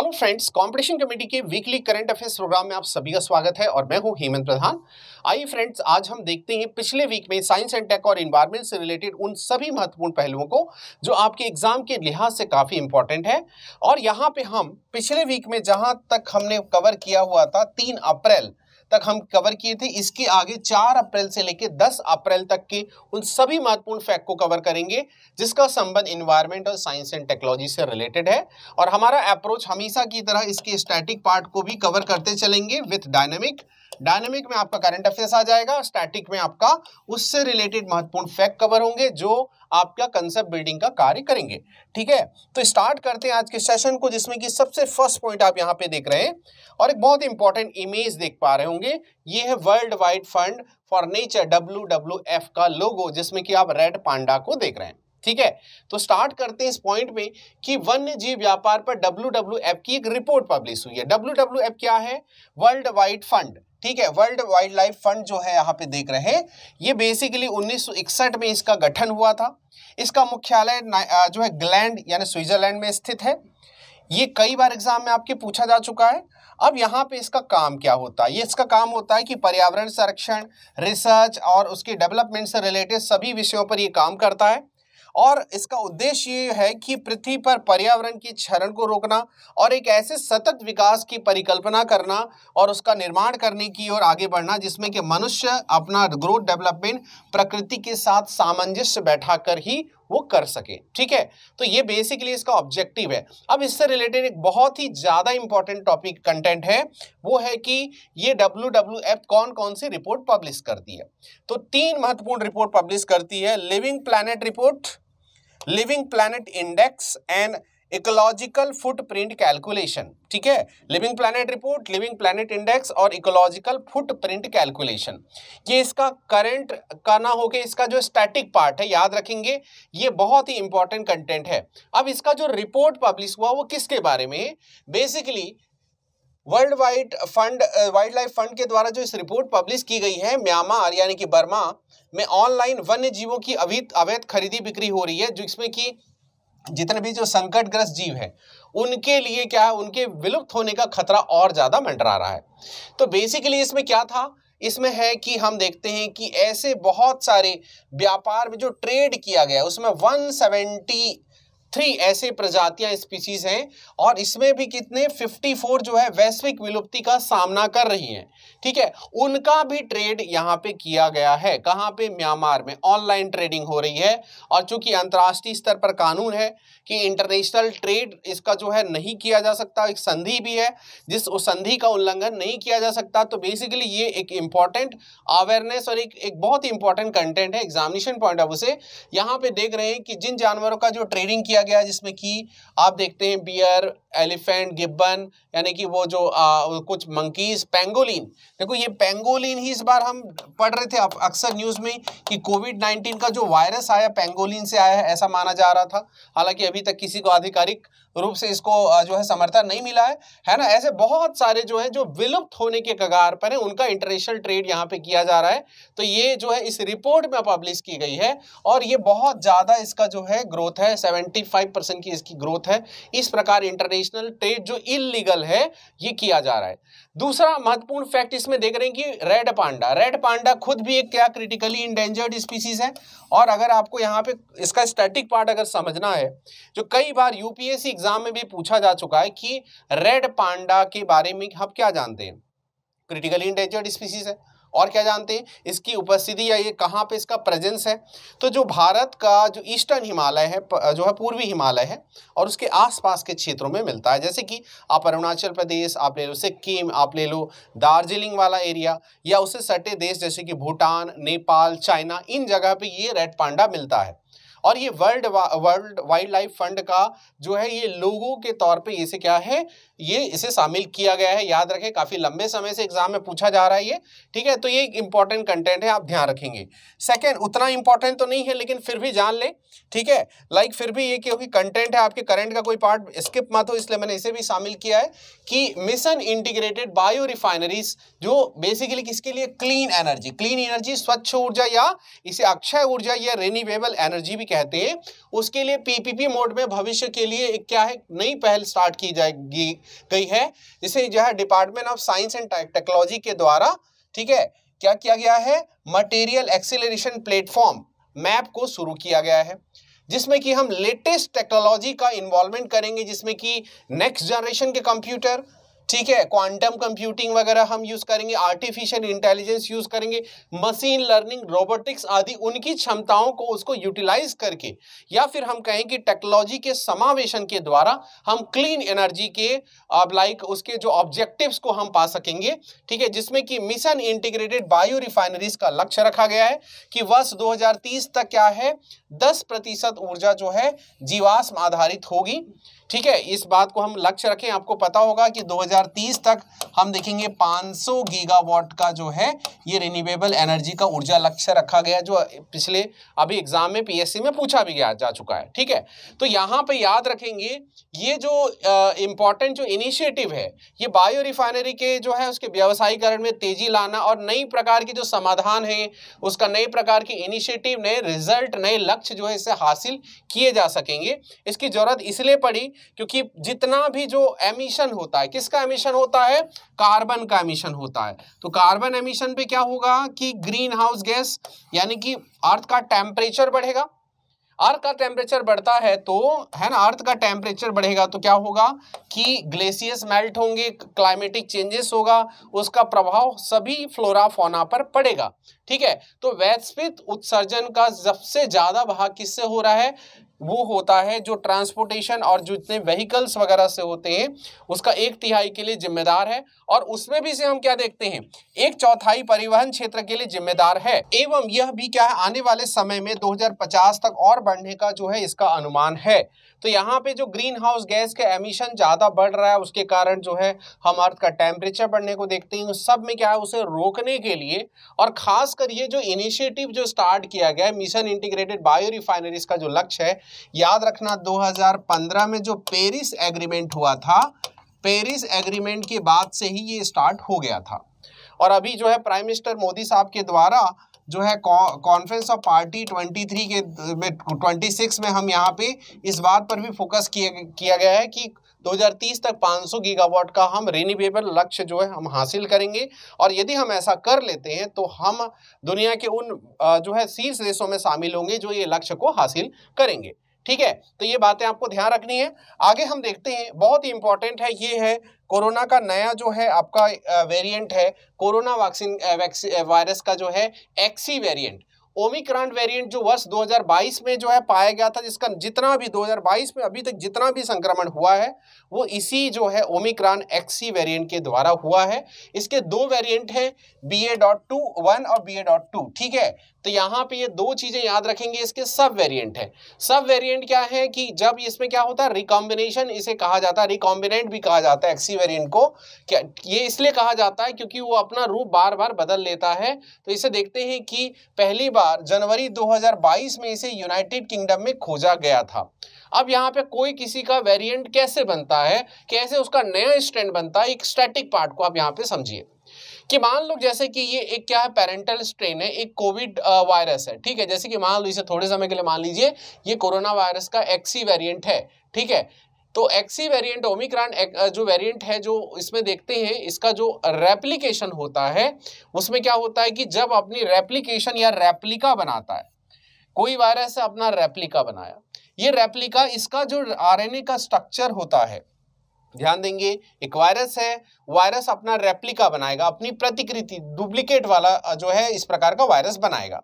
hello friends competition committee के weekly current affairs programme में आप सभी का स्वागत है और मैं हूं हेमंत प्रधान आइए फ्रेंड्स आज हम देखते हैं पिछले वीक में साइंस एंड टेक और इन्वायरमेंट से रिलेटेड उन सभी महत्वपूर्ण पहलुओं को जो आपके एग्जाम के लिहाज से काफ़ी इंपॉर्टेंट है और यहाँ पे हम पिछले वीक में जहाँ तक हमने कवर किया हुआ था तीन अप्रैल तक हम कवर किए थे इसके आगे 4 अप्रैल से लेकर 10 अप्रैल तक के उन सभी महत्वपूर्ण फैक्ट को कवर करेंगे जिसका संबंध इन्वायरमेंट और साइंस एंड टेक्नोलॉजी से रिलेटेड है और हमारा अप्रोच हमेशा की तरह इसके स्टैटिक पार्ट को भी कवर करते चलेंगे विथ डायनेमिक डायनेमिक में आपका करंट अफेयर्स आ जाएगा स्टैटिक में आपका उससे रिलेटेड महत्वपूर्ण फैक्ट कवर होंगे जो आपका कंसेप्ट बिल्डिंग का कार्य करेंगे ठीक है तो स्टार्ट करते हैं आज के सेशन को जिसमें कि सबसे फर्स्ट पॉइंट आप यहाँ पे देख रहे हैं और एक बहुत इंपॉर्टेंट इमेज देख पा रहे होंगे ये है world wide fund for nature W का लोगो जिसमें कि आप रेड पांडा को देख रहे हैं ठीक है तो स्टार्ट करते हैं इस पॉइंट में कि वन्य जीव व्यापार पर डब्ल्यू की एक रिपोर्ट पब्लिश हुई है डब्ल्यू क्या है वर्ल्ड वाइड फंड ठीक है वर्ल्ड वाइल्ड लाइफ फंड जो है यहाँ पे देख रहे हैं ये बेसिकली 1961 में इसका गठन हुआ था इसका मुख्यालय जो है ग्लैंड यानी स्विट्जरलैंड में स्थित है ये कई बार एग्जाम में आपके पूछा जा चुका है अब यहाँ पे इसका काम क्या होता है ये इसका काम होता है कि पर्यावरण संरक्षण रिसर्च और उसके डेवलपमेंट से रिलेटेड सभी विषयों पर ये काम करता है और इसका उद्देश्य ये है कि पृथ्वी पर पर्यावरण की क्षरण को रोकना और एक ऐसे सतत विकास की परिकल्पना करना और उसका निर्माण करने की ओर आगे बढ़ना जिसमें कि मनुष्य अपना ग्रोथ डेवलपमेंट प्रकृति के साथ सामंजस्य बैठा कर ही वो कर सके ठीक है तो ये बेसिकली इसका ऑब्जेक्टिव है अब इससे रिलेटेड एक बहुत ही ज़्यादा इंपॉर्टेंट टॉपिक कंटेंट है वो है कि ये डब्ल्यू डब्ल्यू एफ कौन कौन सी रिपोर्ट पब्लिश करती है तो तीन महत्वपूर्ण रिपोर्ट पब्लिश करती है living planet report living planet index and ecological footprint calculation ठीक है living planet report living planet index और इकोलॉजिकल फुटप्रिंट कैलकुलेशन ये इसका करंट का ना होके इसका जो स्टैटिक पार्ट है याद रखेंगे ये बहुत ही इंपॉर्टेंट कंटेंट है अब इसका जो रिपोर्ट पब्लिश हुआ वो किसके बारे में basically world wide fund wildlife fund के द्वारा जो इस रिपोर्ट पब्लिश की गई है म्यांमार यानी कि बर्मा में ऑनलाइन वन्य जीवों की अवैध अवैध खरीदी बिक्री हो रही है जिसमें कि जितने भी जो संकटग्रस्त जीव हैं उनके लिए क्या है उनके विलुप्त होने का खतरा और ज़्यादा मंडरा रहा है तो बेसिकली इसमें क्या था इसमें है कि हम देखते हैं कि ऐसे बहुत सारे व्यापार में जो ट्रेड किया गया उसमें 170 थ्री ऐसे प्रजातियां स्पीसीज हैं और इसमें भी कितने 54 जो है वैश्विक विलुप्ति का सामना कर रही हैं ठीक है उनका भी ट्रेड यहाँ पे किया गया है कहां पे म्यांमार में ऑनलाइन ट्रेडिंग हो रही है और चूंकि अंतर्राष्ट्रीय स्तर पर कानून है कि इंटरनेशनल ट्रेड इसका जो है नहीं किया जा सकता एक संधि भी है जिस संधि का उल्लंघन नहीं किया जा सकता तो बेसिकली ये एक इंपॉर्टेंट अवेयरनेस और एक, एक बहुत इंपॉर्टेंट कंटेंट है एग्जामिनेशन पॉइंट ऑफ से यहाँ पे देख रहे हैं कि जिन जानवरों का जो ट्रेडिंग किया किया गया जिसमें कि आप देखते हैं बियर एलिफेंट गिब्बन यानी कि वो जो आ, कुछ मंकीज पेंगोलिन देखो ये पेंगोलिन ही इस बार हम पढ़ रहे थे अक्सर न्यूज़ में कि कोविड 19 का जो वायरस आया पेंगोलिन से आया है ऐसा माना जा रहा था हालांकि अभी तक किसी को आधिकारिक रूप से इसको जो है समर्थन नहीं मिला है है ना ऐसे बहुत सारे जो है जो विलुप्त होने के कगार पर है उनका इंटरनेशनल ट्रेड यहाँ पे किया जा रहा है तो ये जो है इस रिपोर्ट में पब्लिश की गई है और ये बहुत ज़्यादा इसका जो है ग्रोथ है सेवेंटी की इसकी ग्रोथ है इस प्रकार इंटरनेशन इंटरनेशनल ट्रेड जो इलीगल है ये किया जा रहा है दूसरा महत्वपूर्ण फैक्ट इसमें देख रहे हैं कि रेड पांडा रेड पांडा खुद भी एक क्या क्रिटिकली इंडेंजर्ड स्पीसीज है और अगर आपको यहाँ पे इसका स्टैटिक पार्ट अगर समझना है जो तो कई बार यूपीएससी एग्जाम में भी पूछा जा चुका है कि रेड पांडा के बारे में हम क्या जानते हैं क्रिटिकली इंडेंजर्ड स्पीसीज है और क्या जानते हैं इसकी उपस्थिति या ये कहाँ पे इसका प्रेजेंस है तो जो भारत का जो ईस्टर्न हिमालय है जो है पूर्वी हिमालय है और उसके आसपास के क्षेत्रों में मिलता है जैसे कि आप अरुणाचल प्रदेश आप ले लो सिक्किम आप ले लो दार्जिलिंग वाला एरिया या उससे सटे देश जैसे कि भूटान नेपाल चाइना इन जगह पर ये रेड पांडा मिलता है और ये world world wildlife fund का जो है ये लोगों के तौर पे इसे क्या है ये इसे शामिल किया गया है याद रखें काफ़ी लंबे समय से एग्जाम में पूछा जा रहा है ये ठीक है तो ये एक इंपॉर्टेंट कंटेंट है आप ध्यान रखेंगे सेकेंड उतना इंपॉर्टेंट तो नहीं है लेकिन फिर भी जान लें ठीक है लाइक फिर भी ये क्योंकि कंटेंट है आपके करंट का कोई पार्ट स्किप मत हो इसलिए मैंने इसे भी शामिल किया है कि मिशन इंटीग्रेटेड बायो रिफाइनरीज जो बेसिकली किसके लिए क्लीन एनर्जी क्लीन एनर्जी स्वच्छ ऊर्जा या इसे अक्षय ऊर्जा या रिन्यूएबल एनर्जी भी कहते उसके लिए पीपीपी मोड में भविष्य के लिए एक क्या है नई पहल स्टार्ट की जाएगी गई है जिसे जो है department of science and technology के द्वारा ठीक है क्या किया गया है मटेरियल एक्सेलरेशन प्लेटफॉर्म मैप को शुरू किया गया है जिसमें कि हम लेटेस्ट टेक्नोलॉजी का इन्वॉल्वमेंट करेंगे जिसमें कि नेक्स्ट जनरेशन के कंप्यूटर ठीक है क्वांटम कंप्यूटिंग वगैरह हम यूज करेंगे आर्टिफिशियल इंटेलिजेंस यूज करेंगे मशीन लर्निंग रोबोटिक्स आदि उनकी क्षमताओं को उसको यूटिलाइज करके या फिर हम कहें कि टेक्नोलॉजी के समावेशन के द्वारा हम क्लीन एनर्जी के लाइक uh, उसके जो ऑब्जेक्टिव्स को हम पा सकेंगे ठीक है जिसमें कि मिशन इंटीग्रेटेड बायो रिफाइनरीज का लक्ष्य रखा गया है कि वर्ष दो तक क्या है दस प्रतिशत ऊर्जा जो है जीवाश्म आधारित होगी ठीक है इस बात को हम लक्ष्य रखें आपको पता होगा कि 2030 तक हम देखेंगे 500 गीगावाट का जो है ये रिन्यूएबल एनर्जी का ऊर्जा लक्ष्य रखा गया जो पिछले अभी एग्जाम में पीएससी में पूछा भी गया जा चुका है ठीक है तो यहाँ पे याद रखेंगे ये जो इम्पॉर्टेंट जो इनिशिएटिव है ये बायो रिफाइनरी के जो है उसके व्यवसायीकरण में तेजी लाना और नई प्रकार की जो समाधान है उसका नए प्रकार की इनिशिएटिव नए रिजल्ट नए लक्ष्य जो है इससे हासिल किए जा सकेंगे इसकी ज़रूरत इसलिए पड़ी क्योंकि जितना भी जो एमिशन होता है किसका एमिशन होता है कार्बन का एमिशन होता है तो कार्बन एमिशन पे क्या होगा कि ग्रीन हाउस गैस यानी कि अर्थ का टेम्परेचर बढ़ेगा अर्थ का टेम्परेचर बढ़ता है तो है ना अर्थ का टेम्परेचर बढ़ेगा तो क्या होगा कि ग्लेशियर्स मेल्ट होंगे क्लाइमेटिक चेंजेस होगा उसका प्रभाव सभी फ्लोरा फोना पर पड़ेगा ठीक है तो वैश्विक उत्सर्जन का सबसे ज्यादा भाग किससे हो रहा है वो होता है जो ट्रांसपोर्टेशन और जो जितने व्हीकल्स वगैरह से होते हैं उसका एक तिहाई के लिए जिम्मेदार है और उसमें भी से हम क्या देखते हैं एक चौथाई परिवहन क्षेत्र के लिए जिम्मेदार है एवं यह भी क्या है आने वाले समय में 2050 तक और बढ़ने का जो है इसका अनुमान है तो यहाँ पे जो ग्रीन हाउस गैस का एमिशन ज़्यादा बढ़ रहा है उसके कारण जो है हम अर्थ का टेम्परेचर बढ़ने को देखते हैं सब में क्या है उसे रोकने के लिए और खास कर ये जो इनिशिएटिव जो स्टार्ट किया गया है मिशन इंटीग्रेटेड बायो रिफाइनरीज का जो लक्ष्य है याद रखना दो में जो पेरिस एग्रीमेंट हुआ था पेरिस एग्रीमेंट के बाद से ही ये स्टार्ट हो गया था और अभी जो है प्राइम मिनिस्टर मोदी साहब के द्वारा जो है कॉन्फ्रेंस ऑफ पार्टी 23 के में 26 में हम यहाँ पे इस बात पर भी फोकस किया किया गया है कि 2030 तक 500 गीगावाट का हम रिन्यूएबल लक्ष्य जो है हम हासिल करेंगे और यदि हम ऐसा कर लेते हैं तो हम दुनिया के उन जो है शीर्ष देशों में शामिल होंगे जो ये लक्ष्य को हासिल करेंगे ठीक है तो ये बातें आपको ध्यान रखनी है आगे हम देखते हैं बहुत ही इंपॉर्टेंट है ये है कोरोना का नया जो है आपका वेरिएंट है कोरोना वैक्सीन वायरस का जो है एक्सी वेरिएंट ओमिक्रॉन वेरिएंट जो वर्ष 2022 में जो है पाया गया था जिसका जितना भी 2022 में अभी तक जितना भी संक्रमण हुआ है वो इसी जो है ओमिक्रॉन एक्सी वेरिएंट के द्वारा हुआ है इसके दो वेरिएंट हैं B A dot two one और बी ए डॉट टू ठीक है तो यहाँ पे ये दो चीज़ें याद रखेंगे इसके सब वेरिएंट है सब वेरिएंट क्या है कि जब इसमें क्या होता है रिकॉम्बिनेशन इसे कहा जाता है रिकॉम्बिनेंट भी कहा जाता है एक्सी वेरिएंट e को क्या ये इसलिए कहा जाता है क्योंकि वो अपना रूप बार बार बदल लेता है तो इसे देखते हैं कि पहली बार जनवरी दो में इसे यूनाइटेड किंगडम में खोजा गया था अब यहाँ पे कोई किसी का वेरियंट कैसे बनता है कैसे उसका नया स्टैंड बनता है एक स्टैटिक पार्ट को आप यहाँ पे समझिए कि मान लो जैसे कि ये एक क्या है पेरेंटल स्ट्रेन है एक कोविड वायरस है ठीक है जैसे कि मान लो इसे थोड़े समय के लिए मान लीजिए ये कोरोना वायरस का एक्सी वेरिएंट है ठीक है तो एक्सी वेरिएंट ओमिक्रॉन जो वेरिएंट है जो इसमें देखते हैं इसका जो रेप्लीकेशन होता है उसमें क्या होता है कि जब अपनी रेप्लीकेशन या रेप्लिका बनाता है कोई वायरस अपना रेप्लिका बनाया ये रेप्लिका इसका जो आर का स्ट्रक्चर होता है ध्यान देंगे एक वायरस है वायरस अपना रेप्लिका बनाएगा अपनी प्रतिकृति डुप्लीकेट वाला जो है इस प्रकार का वायरस बनाएगा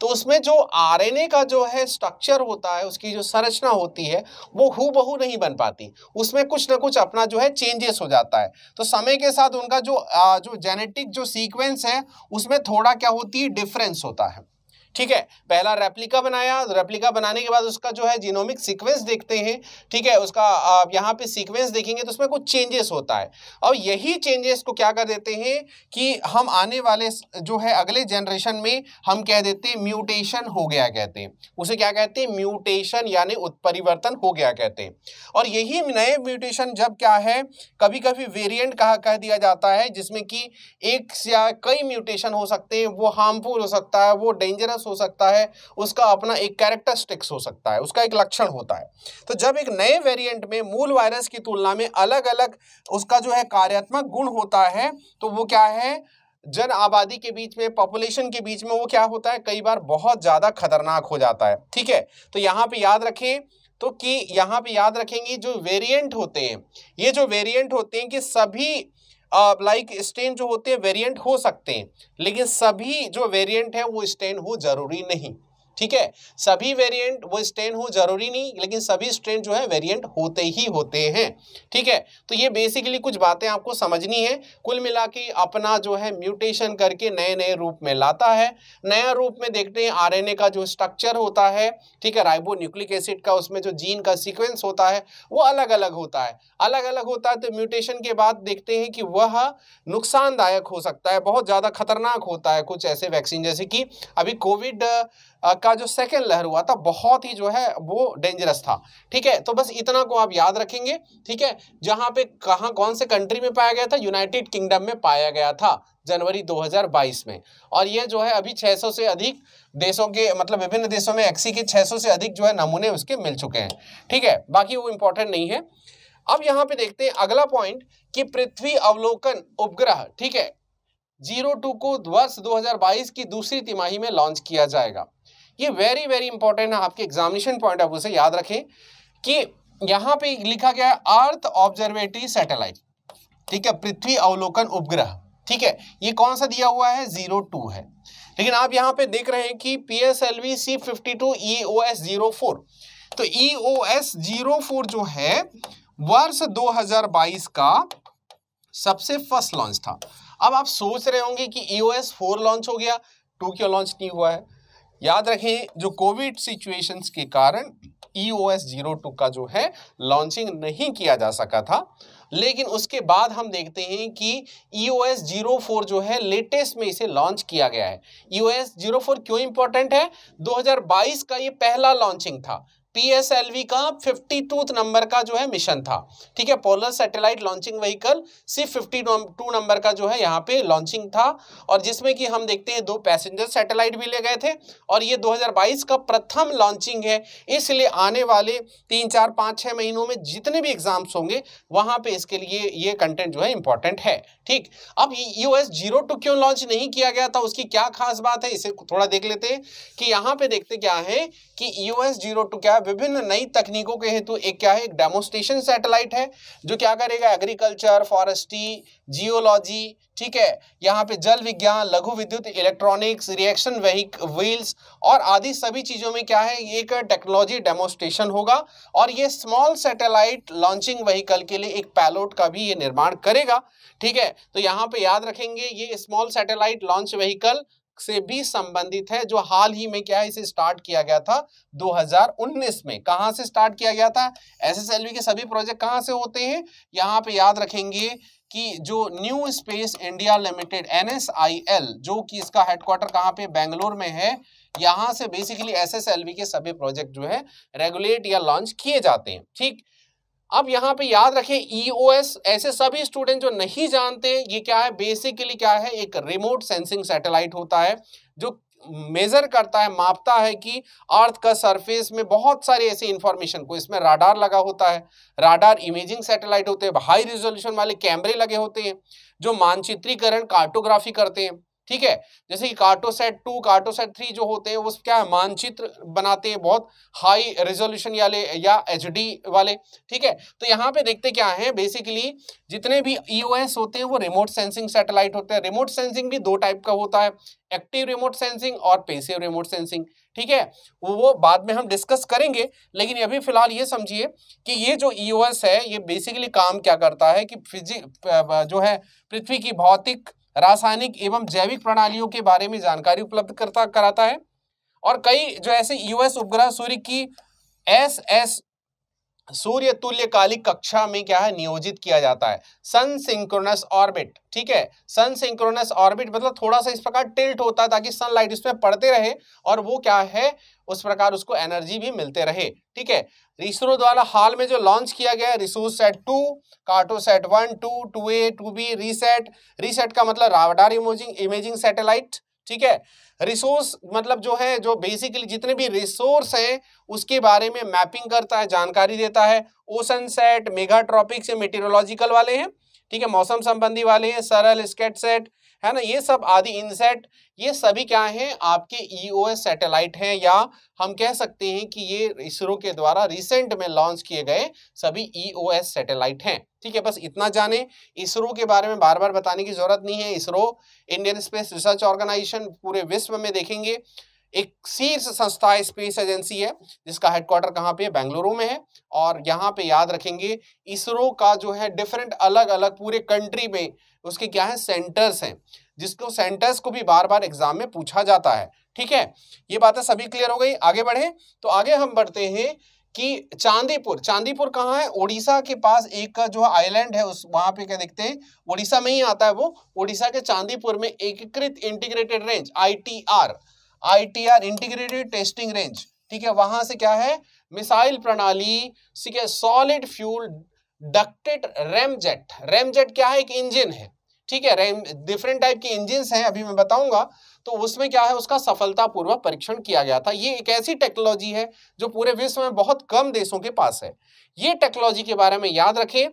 तो उसमें जो आरएनए का जो है स्ट्रक्चर होता है उसकी जो संरचना होती है वो हु नहीं बन पाती उसमें कुछ ना कुछ अपना जो है चेंजेस हो जाता है तो समय के साथ उनका जो जो जेनेटिक जो सीक्वेंस है उसमें थोड़ा क्या होती है डिफरेंस होता है ठीक है पहला रेप्लिका बनाया रेप्लिका बनाने के बाद उसका जो है जीनोमिक सीक्वेंस देखते हैं ठीक है उसका आप यहाँ पे सीक्वेंस देखेंगे तो उसमें कुछ चेंजेस होता है और यही चेंजेस को क्या कर देते हैं कि हम आने वाले जो है अगले जनरेशन में हम कह देते हैं म्यूटेशन हो गया कहते हैं उसे क्या कहते हैं म्यूटेशन यानी उत्परिवर्तन हो गया कहते हैं और यही नए म्यूटेशन जब क्या है कभी कभी वेरियंट कहा कह दिया जाता है जिसमें कि एक या कई म्यूटेशन हो सकते हैं वो हार्मफुल हो सकता है वो डेंजरस इतिहास हो सकता है उसका अपना एक कैरेक्टरिस्टिक्स हो सकता है उसका एक लक्षण होता है तो जब एक नए वेरिएंट में मूल वायरस की तुलना में अलग अलग उसका जो है कार्यात्मक गुण होता है तो वो क्या है जन आबादी के बीच में पॉपुलेशन के बीच में वो क्या होता है कई बार बहुत ज़्यादा खतरनाक हो जाता है ठीक है तो यहाँ पे याद रखें तो कि यहाँ पे याद रखेंगे जो वेरिएंट होते हैं ये जो वेरिएंट होते हैं कि सभी लाइक uh, स्टेन like, जो होते हैं वेरिएंट हो सकते हैं लेकिन सभी जो वेरिएंट हैं वो स्टेन हो जरूरी नहीं ठीक है सभी वेरिएंट वो स्ट्रेन हो जरूरी नहीं लेकिन सभी स्ट्रेन जो है वेरिएंट होते ही होते हैं ठीक है तो ये बेसिकली कुछ बातें आपको समझनी है कुल मिला के अपना जो है म्यूटेशन करके नए नए रूप में लाता है नया रूप में देखते हैं आरएनए का जो स्ट्रक्चर होता है ठीक है राइबो न्यूक्लिक एसिड का उसमें जो जीन का सिक्वेंस होता है वो अलग अलग होता है अलग अलग होता है तो म्यूटेशन के बाद देखते हैं कि वह नुकसानदायक हो सकता है बहुत ज़्यादा खतरनाक होता है कुछ ऐसे वैक्सीन जैसे कि अभी कोविड का जो सेकेंड लहर हुआ था बहुत ही जो है वो डेंजरस था ठीक है तो बस इतना को आप याद रखेंगे ठीक है जहाँ पे कहा कौन से कंट्री में पाया गया था यूनाइटेड किंगडम में पाया गया था जनवरी 2022 में और ये जो है अभी 600 से अधिक देशों के मतलब विभिन्न देशों में एक्सी के 600 से अधिक जो है नमूने उसके मिल चुके हैं ठीक है बाकी वो इंपॉर्टेंट नहीं है अब यहाँ पे देखते हैं अगला पॉइंट कि पृथ्वी अवलोकन उपग्रह ठीक है जीरो टू को वर्ष 2022 की दूसरी तिमाही में लॉन्च किया जाएगा ये वेरी वेरी इंपॉर्टेंट है आपके एग्जामिनेशन पॉइंट ऑफ व्यू से याद रखें कि यहाँ पे लिखा गया है अर्थ ऑब्जर्वेटरी सैटेलाइट ठीक है पृथ्वी अवलोकन उपग्रह ठीक है ये कौन सा दिया हुआ है जीरो टू है लेकिन आप यहाँ पे देख रहे हैं कि P S L V C fifty two E O S zero four तो E O S zero four जो है वर्ष दो हजार बाईस का सबसे फर्स्ट लॉन्च था अब आप सोच रहे होंगे कि E O S four launch हो गया टू क्यों लॉन्च नहीं हुआ है याद रखें जो कोविड सिचुएशंस के कारण E O S zero two का जो है लॉन्चिंग नहीं किया जा सका था लेकिन उसके बाद हम देखते हैं कि E O S zero four जो है लेटेस्ट में इसे लॉन्च किया गया है E O S zero four क्यों इंपॉर्टेंट है 2022 का ये पहला लॉन्चिंग था पीएसएलवी का 52 नंबर का जो है मिशन था ठीक है पोलर सैटेलाइट लॉन्चिंग व्हीकल सिर्फ टू नंबर का जो है यहाँ पे लॉन्चिंग था और जिसमें कि हम देखते हैं दो पैसेंजर सैटेलाइट भी ले गए थे और ये 2022 का प्रथम लॉन्चिंग है इसलिए आने वाले तीन चार पाँच छः महीनों में जितने भी एग्जाम्स होंगे वहाँ पर इसके लिए ये कंटेंट जो है इंपॉर्टेंट है ठीक अब यू एस जीरो टू क्यों लॉन्च नहीं किया गया था उसकी क्या खास बात है इसे थोड़ा देख लेते हैं कि यहाँ पे देखते क्या है कि यूएस जीरो टू क्या है विभिन्न नई तकनीकों के हेतु एक क्या है एक डेमोस्ट्रेशन सैटेलाइट है जो क्या करेगा एग्रीकल्चर फॉरेस्ट्री जियोलॉजी ठीक है यहाँ पे जल विज्ञान लघु विद्युत इलेक्ट्रॉनिक्स रिएक्शन वहीक व्हील्स और आदि सभी चीज़ों में क्या है एक टेक्नोलॉजी डेमोस्ट्रेशन होगा और ये स्मॉल सैटेलाइट लॉन्चिंग व्हीकल के लिए एक पैलोट का भी ये निर्माण करेगा ठीक है तो यहाँ पे याद रखेंगे ये स्मॉल सैटेलाइट लॉन्च व्हीकल से भी संबंधित है जो हाल ही में क्या है इसे स्टार्ट किया गया था 2019 में कहां से स्टार्ट किया गया था एसएसएलवी के सभी प्रोजेक्ट कहां से होते हैं यहां पे याद रखेंगे कि जो new space India limited NSIL जो कि इसका हेडक्वार्टर कहां पे बेंगलोर में है यहां से बेसिकली एसएसएलवी के सभी प्रोजेक्ट जो है रेगुलेट या लॉन्च किए जाते हैं ठीक अब यहाँ पे याद रखें ईओएस e ऐसे सभी स्टूडेंट जो नहीं जानते ये क्या है बेसिकली क्या है एक रिमोट सेंसिंग सैटेलाइट होता है जो मेजर करता है मापता है कि अर्थ का सरफेस में बहुत सारे ऐसे इंफॉर्मेशन को इसमें राडार लगा होता है राडार इमेजिंग सैटेलाइट होते हैं हाई रिजोल्यूशन वाले कैमरे लगे होते हैं जो मानचित्रीकरण कार्टोग्राफी करते हैं ठीक है जैसे कि कार्टोसेट टू कार्टोसेट थ्री जो होते हैं वो क्या है मानचित्र बनाते हैं बहुत हाई रेजोल्यूशन वाले या एच वाले ठीक है तो यहाँ पे देखते क्या है बेसिकली जितने भी ई e होते हैं वो रिमोट सेंसिंग सैटेलाइट होते हैं रिमोट सेंसिंग भी दो टाइप का होता है एक्टिव रिमोट सेंसिंग और पेसिव रिमोट सेंसिंग ठीक है वो वो बाद में हम डिस्कस करेंगे लेकिन अभी फिलहाल ये समझिए कि ये जो ई e है ये बेसिकली काम क्या करता है कि फिजिक जो है पृथ्वी की भौतिक रासायनिक एवं जैविक प्रणालियों के बारे में जानकारी उपलब्ध करता कराता है और कई जो ऐसे यूएस उपग्रह सूर्य की एस एस सूर्य तुल्यकालिक कक्षा में क्या है नियोजित किया जाता है सन सिंक्रोनस ऑर्बिट ठीक है सन सिंक्रोनस ऑर्बिट मतलब थोड़ा सा इस प्रकार टिल्ट होता है ताकि सनलाइट इसमें पड़ते रहे और वो क्या है उस प्रकार उसको एनर्जी भी मिलते रहे ठीक है इसरो द्वारा हाल में जो लॉन्च किया गया Resourcesat two Cartosat one two two A two B RISAT RISAT का मतलब रावडार इमेजिंग इमेजिंग सैटेलाइट ठीक है रिसोर्स मतलब जो है जो बेसिकली जितने भी रिसोर्स हैं उसके बारे में मैपिंग करता है जानकारी देता है Oceansat Megha Tropiques meteorological वाले हैं ठीक है मौसम संबंधी वाले हैं सरल स्केट सेट है ना ये सब आदि इनसेट ये सभी क्या है आपके ईओएस e सैटेलाइट हैं या हम कह सकते हैं कि ये इसरो के द्वारा रिसेंट में लॉन्च किए गए सभी ईओएस e सैटेलाइट हैं ठीक है बस इतना जाने इसरो के बारे में बार बार बताने की जरूरत नहीं है ISRO Indian space research organisation पूरे विश्व में देखेंगे एक शीर्ष संस्था स्पेस एजेंसी है जिसका हेडक्वार्टर कहाँ पे है बेंगलुरु में है और यहाँ पे याद रखेंगे इसरो का जो है डिफरेंट अलग अलग पूरे कंट्री में उसके क्या है सेंटर्स हैं जिसको सेंटर्स को भी बार बार एग्जाम में पूछा जाता है ठीक है ये बातें सभी क्लियर हो गई आगे बढ़े तो आगे हम बढ़ते हैं कि चांदीपुर चांदीपुर कहाँ है ओडिशा के पास एक का जो आइलैंड है उस वहां पे क्या देखते हैं ओडिशा में ही आता है वो ओडिशा के चांदीपुर में एकीकृत integrated range ITR ITR integrated testing range ठीक है वहां से क्या है मिसाइल प्रणाली solid fuel ducted ramjet ramjet क्या है एक इंजन है ठीक है रेम डिफरेंट टाइप के इंजिन हैं अभी मैं बताऊंगा तो उसमें क्या है उसका सफलतापूर्वक परीक्षण किया गया था ये एक ऐसी टेक्नोलॉजी है जो पूरे विश्व में बहुत कम देशों के पास है ये टेक्नोलॉजी के बारे में याद रखें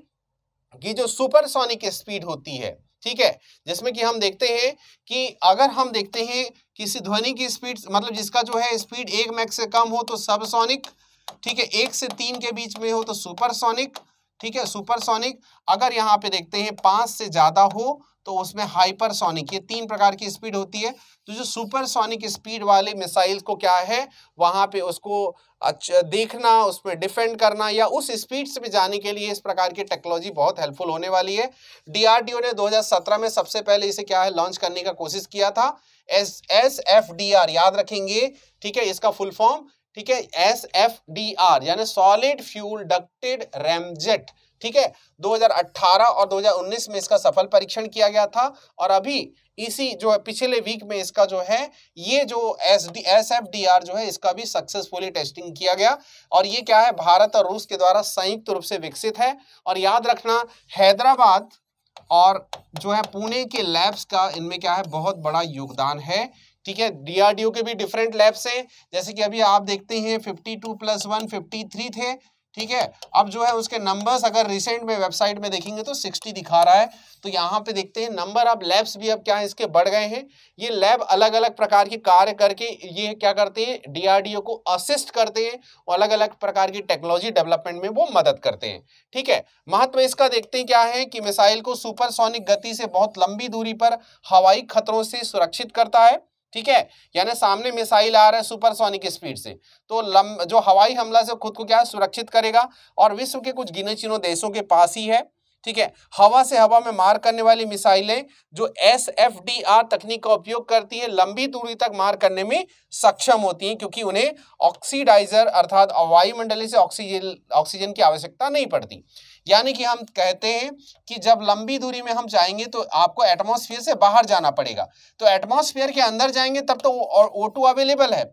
कि जो सुपरसोनिक स्पीड होती है ठीक है जिसमें कि हम देखते हैं कि अगर हम देखते हैं किसी ध्वनि की स्पीड मतलब जिसका जो है स्पीड एक मैक से कम हो तो सबसोनिक ठीक है एक से तीन के बीच में हो तो सुपरसोनिक ठीक है सुपरसोनिक अगर यहाँ पे देखते हैं पांच से ज़्यादा हो तो उसमें हाइपरसोनिक ये तीन प्रकार की स्पीड होती है तो जो सुपरसोनिक स्पीड वाले मिसाइल को क्या है वहां पे उसको देखना उस पर डिफेंड करना या उस स्पीड से भी जाने के लिए इस प्रकार की टेक्नोलॉजी बहुत हेल्पफुल होने वाली है डीआरडीओ ने 2017 में सबसे पहले इसे क्या है लॉन्च करने का कोशिश किया था S S F D R याद रखेंगे ठीक है इसका फुल फॉर्म ठीक है एस एफ डी आर यानी सॉलिड फ्यूल डक्टेड रेमजेट ठीक है 2018 और 2019 में इसका सफल परीक्षण किया गया था और अभी इसी जो है पिछले वीक में इसका जो है ये जो S D S F D R जो है इसका भी सक्सेसफुली टेस्टिंग किया गया और ये क्या है भारत और रूस के द्वारा संयुक्त रूप से विकसित है और याद रखना हैदराबाद और जो है पुणे के लैब्स का इनमें क्या है बहुत बड़ा योगदान है ठीक है डीआरडीओ के भी डिफरेंट लैब्स हैं जैसे कि अभी आप देखते हैं 52 प्लस वन फिफ्टी थे ठीक है अब जो है उसके नंबर्स अगर रिसेंट में वेबसाइट में देखेंगे तो 60 दिखा रहा है तो यहाँ पे देखते हैं नंबर अब लैब्स भी अब क्या इसके बढ़ गए हैं ये लैब अलग अलग प्रकार के कार्य करके ये क्या करते हैं डीआरडीओ को असिस्ट करते हैं और अलग अलग प्रकार की टेक्नोलॉजी डेवलपमेंट में वो मदद करते हैं ठीक है महत्व इसका देखते हैं क्या है कि मिसाइल को सुपरसोनिक गति से बहुत लंबी दूरी पर हवाई खतरों से सुरक्षित करता है ठीक है यानी सामने मिसाइल आ रहा है सुपरसोनिक स्पीड से तो लंब जो हवाई हमला से खुद को क्या सुरक्षित करेगा और विश्व के कुछ गिने चुने देशों के पास ही है ठीक है हवा से हवा में मार करने वाली मिसाइलें जो एस एफ डी आर तकनीक का उपयोग करती है लंबी दूरी तक मार करने में सक्षम होती हैं क्योंकि उन्हें ऑक्सीडाइजर अर्थात वायुमंडल से ऑक्सीजन ऑक्सीजन की आवश्यकता नहीं पड़ती यानी कि हम कहते हैं कि जब लंबी दूरी में हम जाएंगे तो आपको एटमॉस्फेयर से बाहर जाना पड़ेगा तो एटमॉस्फेयर के अंदर जाएंगे तब तो ओ अवेलेबल है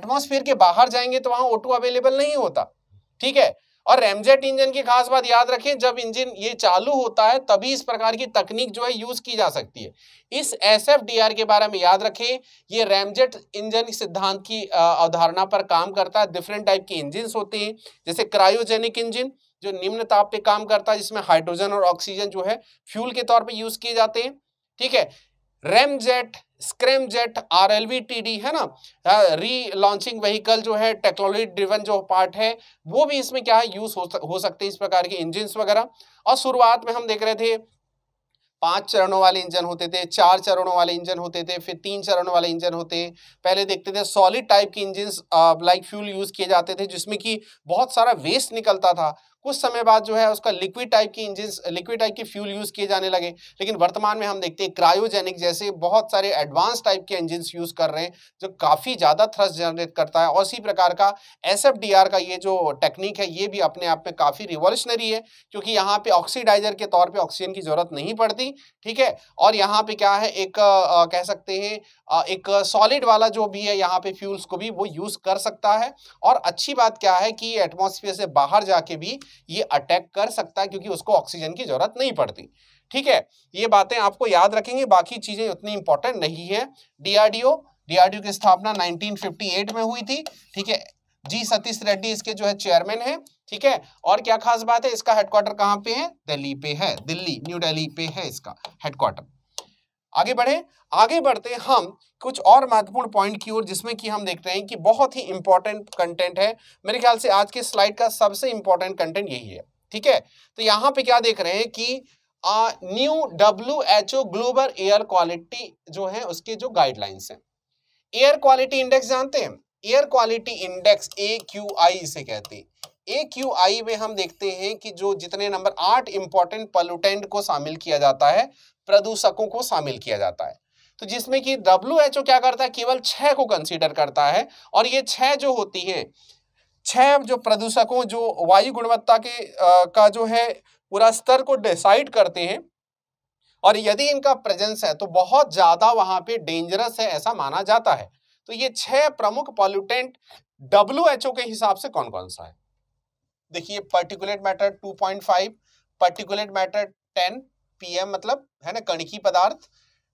एटमॉस्फेयर के बाहर जाएंगे तो वहाँ ओ अवेलेबल नहीं होता ठीक है और रेमजेट इंजन की खास बात याद रखें जब इंजन ये चालू होता है तभी इस प्रकार की तकनीक जो है यूज की जा सकती है इस एस एफ डी आर के बारे में याद रखें ये रेमजेट इंजन सिद्धांत की अवधारणा पर काम करता है डिफरेंट टाइप के इंजिन होते हैं जैसे क्रायोजेनिक इंजिन जो निम्न ताप पे काम करता है जिसमें हाइड्रोजन और ऑक्सीजन जो है फ्यूल के तौर पर यूज किए जाते हैं ठीक है ramjet scramjet R L V T D है ना री लॉन्चिंग व्हीकल जो है टेक्नोलॉजी ड्रिवन जो पार्ट है वो भी इसमें क्या है यूज हो, सकते हैं इस प्रकार के इंजिन वगैरह और शुरुआत में हम देख रहे थे पांच चरणों वाले इंजन होते थे चार चरणों वाले इंजन होते थे फिर तीन चरणों वाले इंजन होते पहले देखते थे सॉलिड टाइप के इंजन लाइक फ्यूल यूज़ किए जाते थे जिसमें कि बहुत सारा वेस्ट निकलता था कुछ समय बाद जो है उसका लिक्विड टाइप की इंजन लिक्विड टाइप के फ्यूल यूज़ किए जाने लगे लेकिन वर्तमान में हम देखते हैं क्रायोजेनिक जैसे बहुत सारे एडवांस टाइप के इंजन यूज़ कर रहे हैं जो काफ़ी ज़्यादा थ्रस्ट जनरेट करता है और इसी प्रकार का एस का ये जो टेक्निक है ये भी अपने आप में काफ़ी रिवोल्यूशनरी है क्योंकि यहाँ पे ऑक्सीडाइजर के तौर पर ऑक्सीजन की ज़रूरत नहीं पड़ती ठीक है और यहाँ पे क्या है एक कह सकते हैं एक सॉलिड वाला जो भी है यहाँ पे फ्यूल्स को भी वो यूज़ कर सकता है और अच्छी बात क्या है कि एटमोसफियर से बाहर जाके भी ये अटैक कर सकता है क्योंकि उसको ऑक्सीजन की जरूरत नहीं पड़ती ठीक है ये बातें आपको याद रखेंगे बाकी चीजें उतनी इंपॉर्टेंट नहीं है डीआरडीओ डीआरडीओ की स्थापना 1958 में हुई थी ठीक है जी सतीश रेड्डी इसके जो है चेयरमैन है ठीक है और क्या खास बात है इसका हेडक्वार्टर कहाँ पे है दिल्ली पे है दिल्ली न्यू दिल्ली पे है इसका हेडक्वार्टर आगे बढ़े आगे बढ़ते हम कुछ और महत्वपूर्ण पॉइंट की ओर जिसमें कि हम देखते हैं कि बहुत ही इंपॉर्टेंट कंटेंट है मेरे ख्याल से आज के स्लाइड का सबसे इंपॉर्टेंट कंटेंट यही है ठीक है तो यहाँ पे क्या देख रहे हैं कि new W H O global air quality जो है उसके जो गाइडलाइंस हैं एयर क्वालिटी इंडेक्स जानते हैं air quality index A Q I इसे कहते हैं ए क्यू आई में हम देखते हैं कि जो जितने नंबर आठ इंपॉर्टेंट पॉल्यूटेंट को शामिल किया जाता है प्रदूषकों को शामिल किया जाता है तो जिसमें कि डब्ल्यू क्या करता है केवल छह को कंसिडर करता है और ये छह जो होती हैं छह जो प्रदूषकों जो वायु गुणवत्ता के आ, का जो है पूरा स्तर को डिसाइड करते हैं और यदि इनका प्रेजेंस है तो बहुत ज़्यादा वहां पे डेंजरस है ऐसा माना जाता है तो ये छह प्रमुख पॉल्यूटेंट डब्ल्यू के हिसाब से कौन कौन सा है देखिए particulate matter 2.5 particulate matter ten PM मतलब है ना कणकी पदार्थ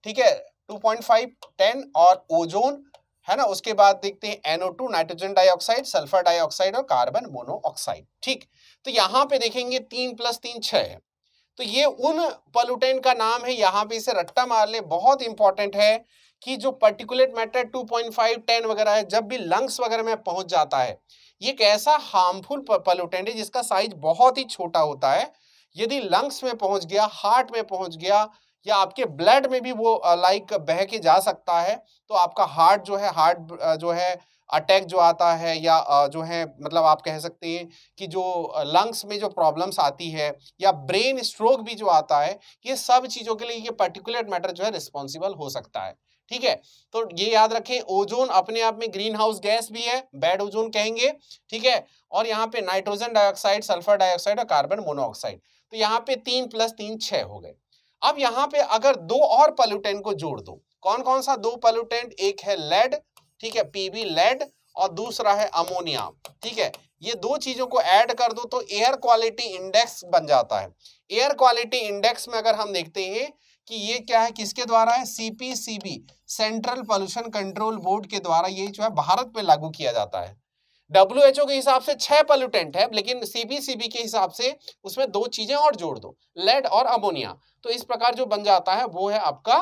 ठीक है 2.5 10 और ओजोन है ना उसके बाद देखते हैं NO2 nitrogen dioxide sulphur dioxide और कार्बन मोनोऑक्साइड ठीक तो यहाँ पे देखेंगे तीन प्लस तीन छः तो ये उन पॉल्यूटेंट का नाम है यहाँ पे इसे रट्टा मार ले बहुत इंपॉर्टेंट है कि जो पर्टिकुलेट मैटर 2.5 10 वगैरह है जब भी लंग्स वगैरह में पहुंच जाता है ये कैसा हार्मफुल पॉल्यूटेंट है जिसका साइज बहुत ही छोटा होता है यदि लंग्स में पहुंच गया हार्ट में पहुंच गया या आपके ब्लड में भी वो लाइक बह के जा सकता है तो आपका हार्ट जो है हार्ट जो है अटैक जो आता है या जो है मतलब आप कह सकते हैं कि जो लंग्स में जो प्रॉब्लम्स आती है या ब्रेन स्ट्रोक भी जो आता है ये सब चीज़ों के लिए ये पर्टिकुलर मैटर जो है रिस्पॉन्सिबल हो सकता है ठीक है तो ये याद रखें ओजोन अपने आप में ग्रीन हाउस गैस भी है बैड ओजोन कहेंगे ठीक है और यहाँ पे नाइट्रोजन डाइऑक्साइड सल्फर डाइऑक्साइड और कार्बन मोनोऑक्साइड तो यहाँ पे तीन प्लस तीन छ हो गए अब यहाँ पे अगर दो और पॉल्यूटेंट को जोड़ दो कौन कौन सा दो पॉल्यूटेंट एक है लेड ठीक है पीबी लेड और दूसरा है अमोनिया ठीक है ये दो चीजों को ऐड कर दो तो एयर क्वालिटी इंडेक्स बन जाता है एयर क्वालिटी इंडेक्स में अगर हम देखते हैं कि ये क्या है किसके द्वारा है CPCB central pollution control board के द्वारा ये जो है भारत में लागू किया जाता है डब्ल्यू के हिसाब से छह पॉल्यूटेंट है लेकिन सीबीसीबी के हिसाब से उसमें दो चीजें और जोड़ दो लेड और अमोनिया तो इस प्रकार जो बन जाता है वो है आपका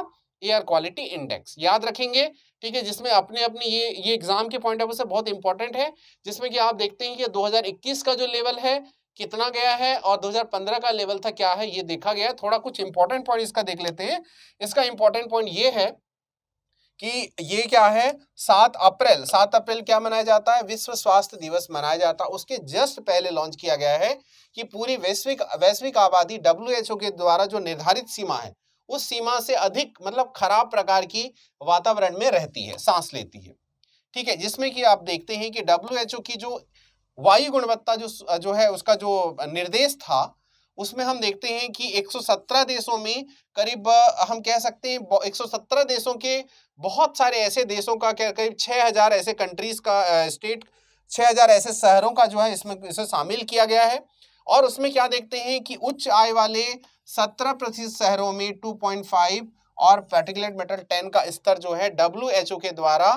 एयर क्वालिटी इंडेक्स याद रखेंगे ठीक है जिसमें अपने अपने ये ये एग्जाम के पॉइंट ऑफ व्यू से बहुत इंपॉर्टेंट है जिसमें कि आप देखते हैं कि 2021 का जो लेवल है कितना गया है और 2015 का लेवल था क्या है ये देखा गया है थोड़ा कुछ इंपॉर्टेंट पॉइंट इसका देख लेते हैं इसका इंपॉर्टेंट पॉइंट ये है कि ये क्या है सात अप्रैल सात अप्रैल क्या मनाया जाता है विश्व स्वास्थ्य दिवस मनाया जाता है उसके जस्ट पहले लॉन्च किया गया है कि पूरी वैश्विक वैश्विक आबादी डब्ल्यू के द्वारा जो निर्धारित सीमा है उस सीमा से अधिक मतलब खराब प्रकार की वातावरण में रहती है सांस लेती है ठीक है जिसमें कि आप देखते हैं कि डब्ल्यू की जो वायु गुणवत्ता जो जो है उसका जो निर्देश था उसमें हम देखते हैं कि 117 देशों में करीब हम कह सकते हैं 117 देशों के बहुत सारे ऐसे देशों का करीब छः हज़ार ऐसे कंट्रीज़ का स्टेट छः हज़ार ऐसे शहरों का जो है इसमें इसे शामिल किया गया है और उसमें क्या देखते हैं कि उच्च आय वाले सत्रह प्रतिशत शहरों में टू पॉइंट फाइव और पर्टिकुलेट मेटल टेन का स्तर जो है डब्ल्यू के द्वारा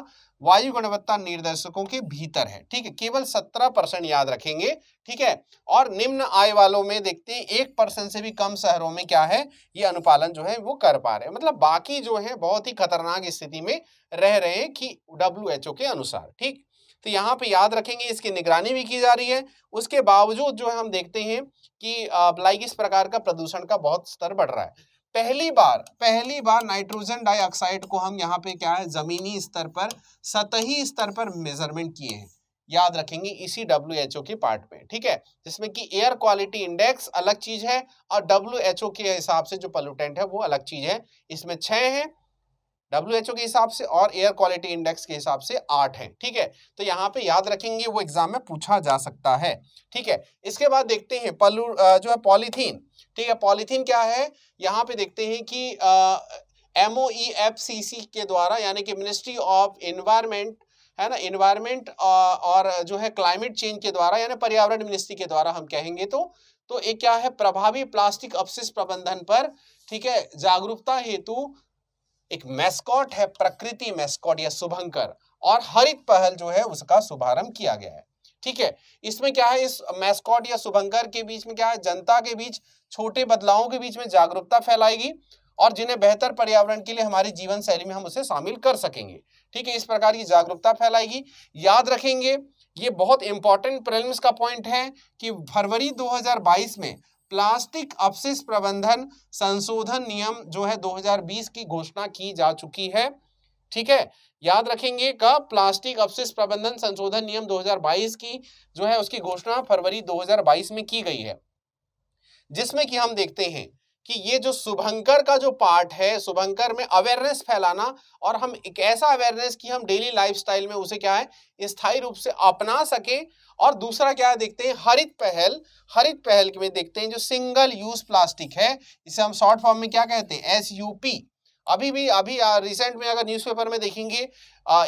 वायु गुणवत्ता निर्देशकों के भीतर है ठीक है केवल सत्रह परसेंट याद रखेंगे ठीक है और निम्न आय वालों में देखते हैं एक परसेंट से भी कम शहरों में क्या है ये अनुपालन जो है वो कर पा रहे हैं मतलब बाकी जो है बहुत ही खतरनाक स्थिति में रह रहे हैं कि डब्ल्यू के अनुसार ठीक तो यहाँ पे याद रखेंगे इसकी निगरानी भी की जा रही है उसके बावजूद जो है हम देखते हैं कि लाइक इस प्रकार का प्रदूषण का बहुत स्तर बढ़ रहा है पहली बार पहली बार नाइट्रोजन डाइऑक्साइड को हम यहाँ पे क्या है जमीनी स्तर पर सतही स्तर पर मेजरमेंट किए हैं याद रखेंगे इसी डब्ल्यू के पार्ट में ठीक है जिसमें कि एयर क्वालिटी इंडेक्स अलग चीज है और डब्ल्यू के हिसाब से जो पॉल्यूटेंट है वो अलग चीज है इसमें छह है डब्ल्यू के हिसाब से और एयर क्वालिटी इंडेक्स के हिसाब से आठ है ठीक है तो यहाँ पे याद रखेंगे वो एग्जाम में पूछा जा सकता है ठीक है इसके बाद देखते हैं पलू जो है पॉलीथीन ठीक है पॉलीथीन क्या है यहाँ पे देखते हैं कि एम ई एफ सी सी के द्वारा यानी कि मिनिस्ट्री ऑफ इन्वायरमेंट है ना इन्वायरमेंट और जो है क्लाइमेट चेंज के द्वारा यानी पर्यावरण मिनिस्ट्री के द्वारा हम कहेंगे तो तो ये क्या है प्रभावी प्लास्टिक अपशिष्ट प्रबंधन पर ठीक है जागरूकता हेतु एक मैस्कॉट है प्रकृति मैस्कॉट या शुभंकर और हरित पहल जो है उसका शुभारंभ किया गया है ठीक है इसमें क्या है इस मैस्कॉट या शुभंकर के बीच में क्या है जनता के बीच छोटे बदलावों के बीच में जागरूकता फैलाएगी और जिन्हें बेहतर पर्यावरण के लिए हमारे जीवन शैली में हम उसे शामिल कर सकेंगे ठीक है इस प्रकार की जागरूकता फैलाएगी याद रखेंगे ये बहुत इंपॉर्टेंट प्रेलिम्स का पॉइंट है कि फरवरी 2022 में प्लास्टिक अपशिष प्रबंधन संशोधन नियम जो है 2020 की घोषणा की जा चुकी है ठीक है याद रखेंगे कब प्लास्टिक अपशिष प्रबंधन संशोधन नियम 2022 की जो है उसकी घोषणा फरवरी 2022 में की गई है जिसमें कि हम देखते हैं कि ये जो शुभंकर का जो पार्ट है शुभंकर में अवेयरनेस फैलाना और हम एक ऐसा अवेयरनेस कि हम डेली लाइफस्टाइल में उसे क्या है स्थायी रूप से अपना सके और दूसरा क्या है देखते हैं हरित पहल हरित पहल में देखते हैं जो सिंगल यूज प्लास्टिक है इसे हम शॉर्ट फॉर्म में क्या कहते हैं एस यू पी अभी भी अभी रिसेंट में अगर न्यूज़पेपर में देखेंगे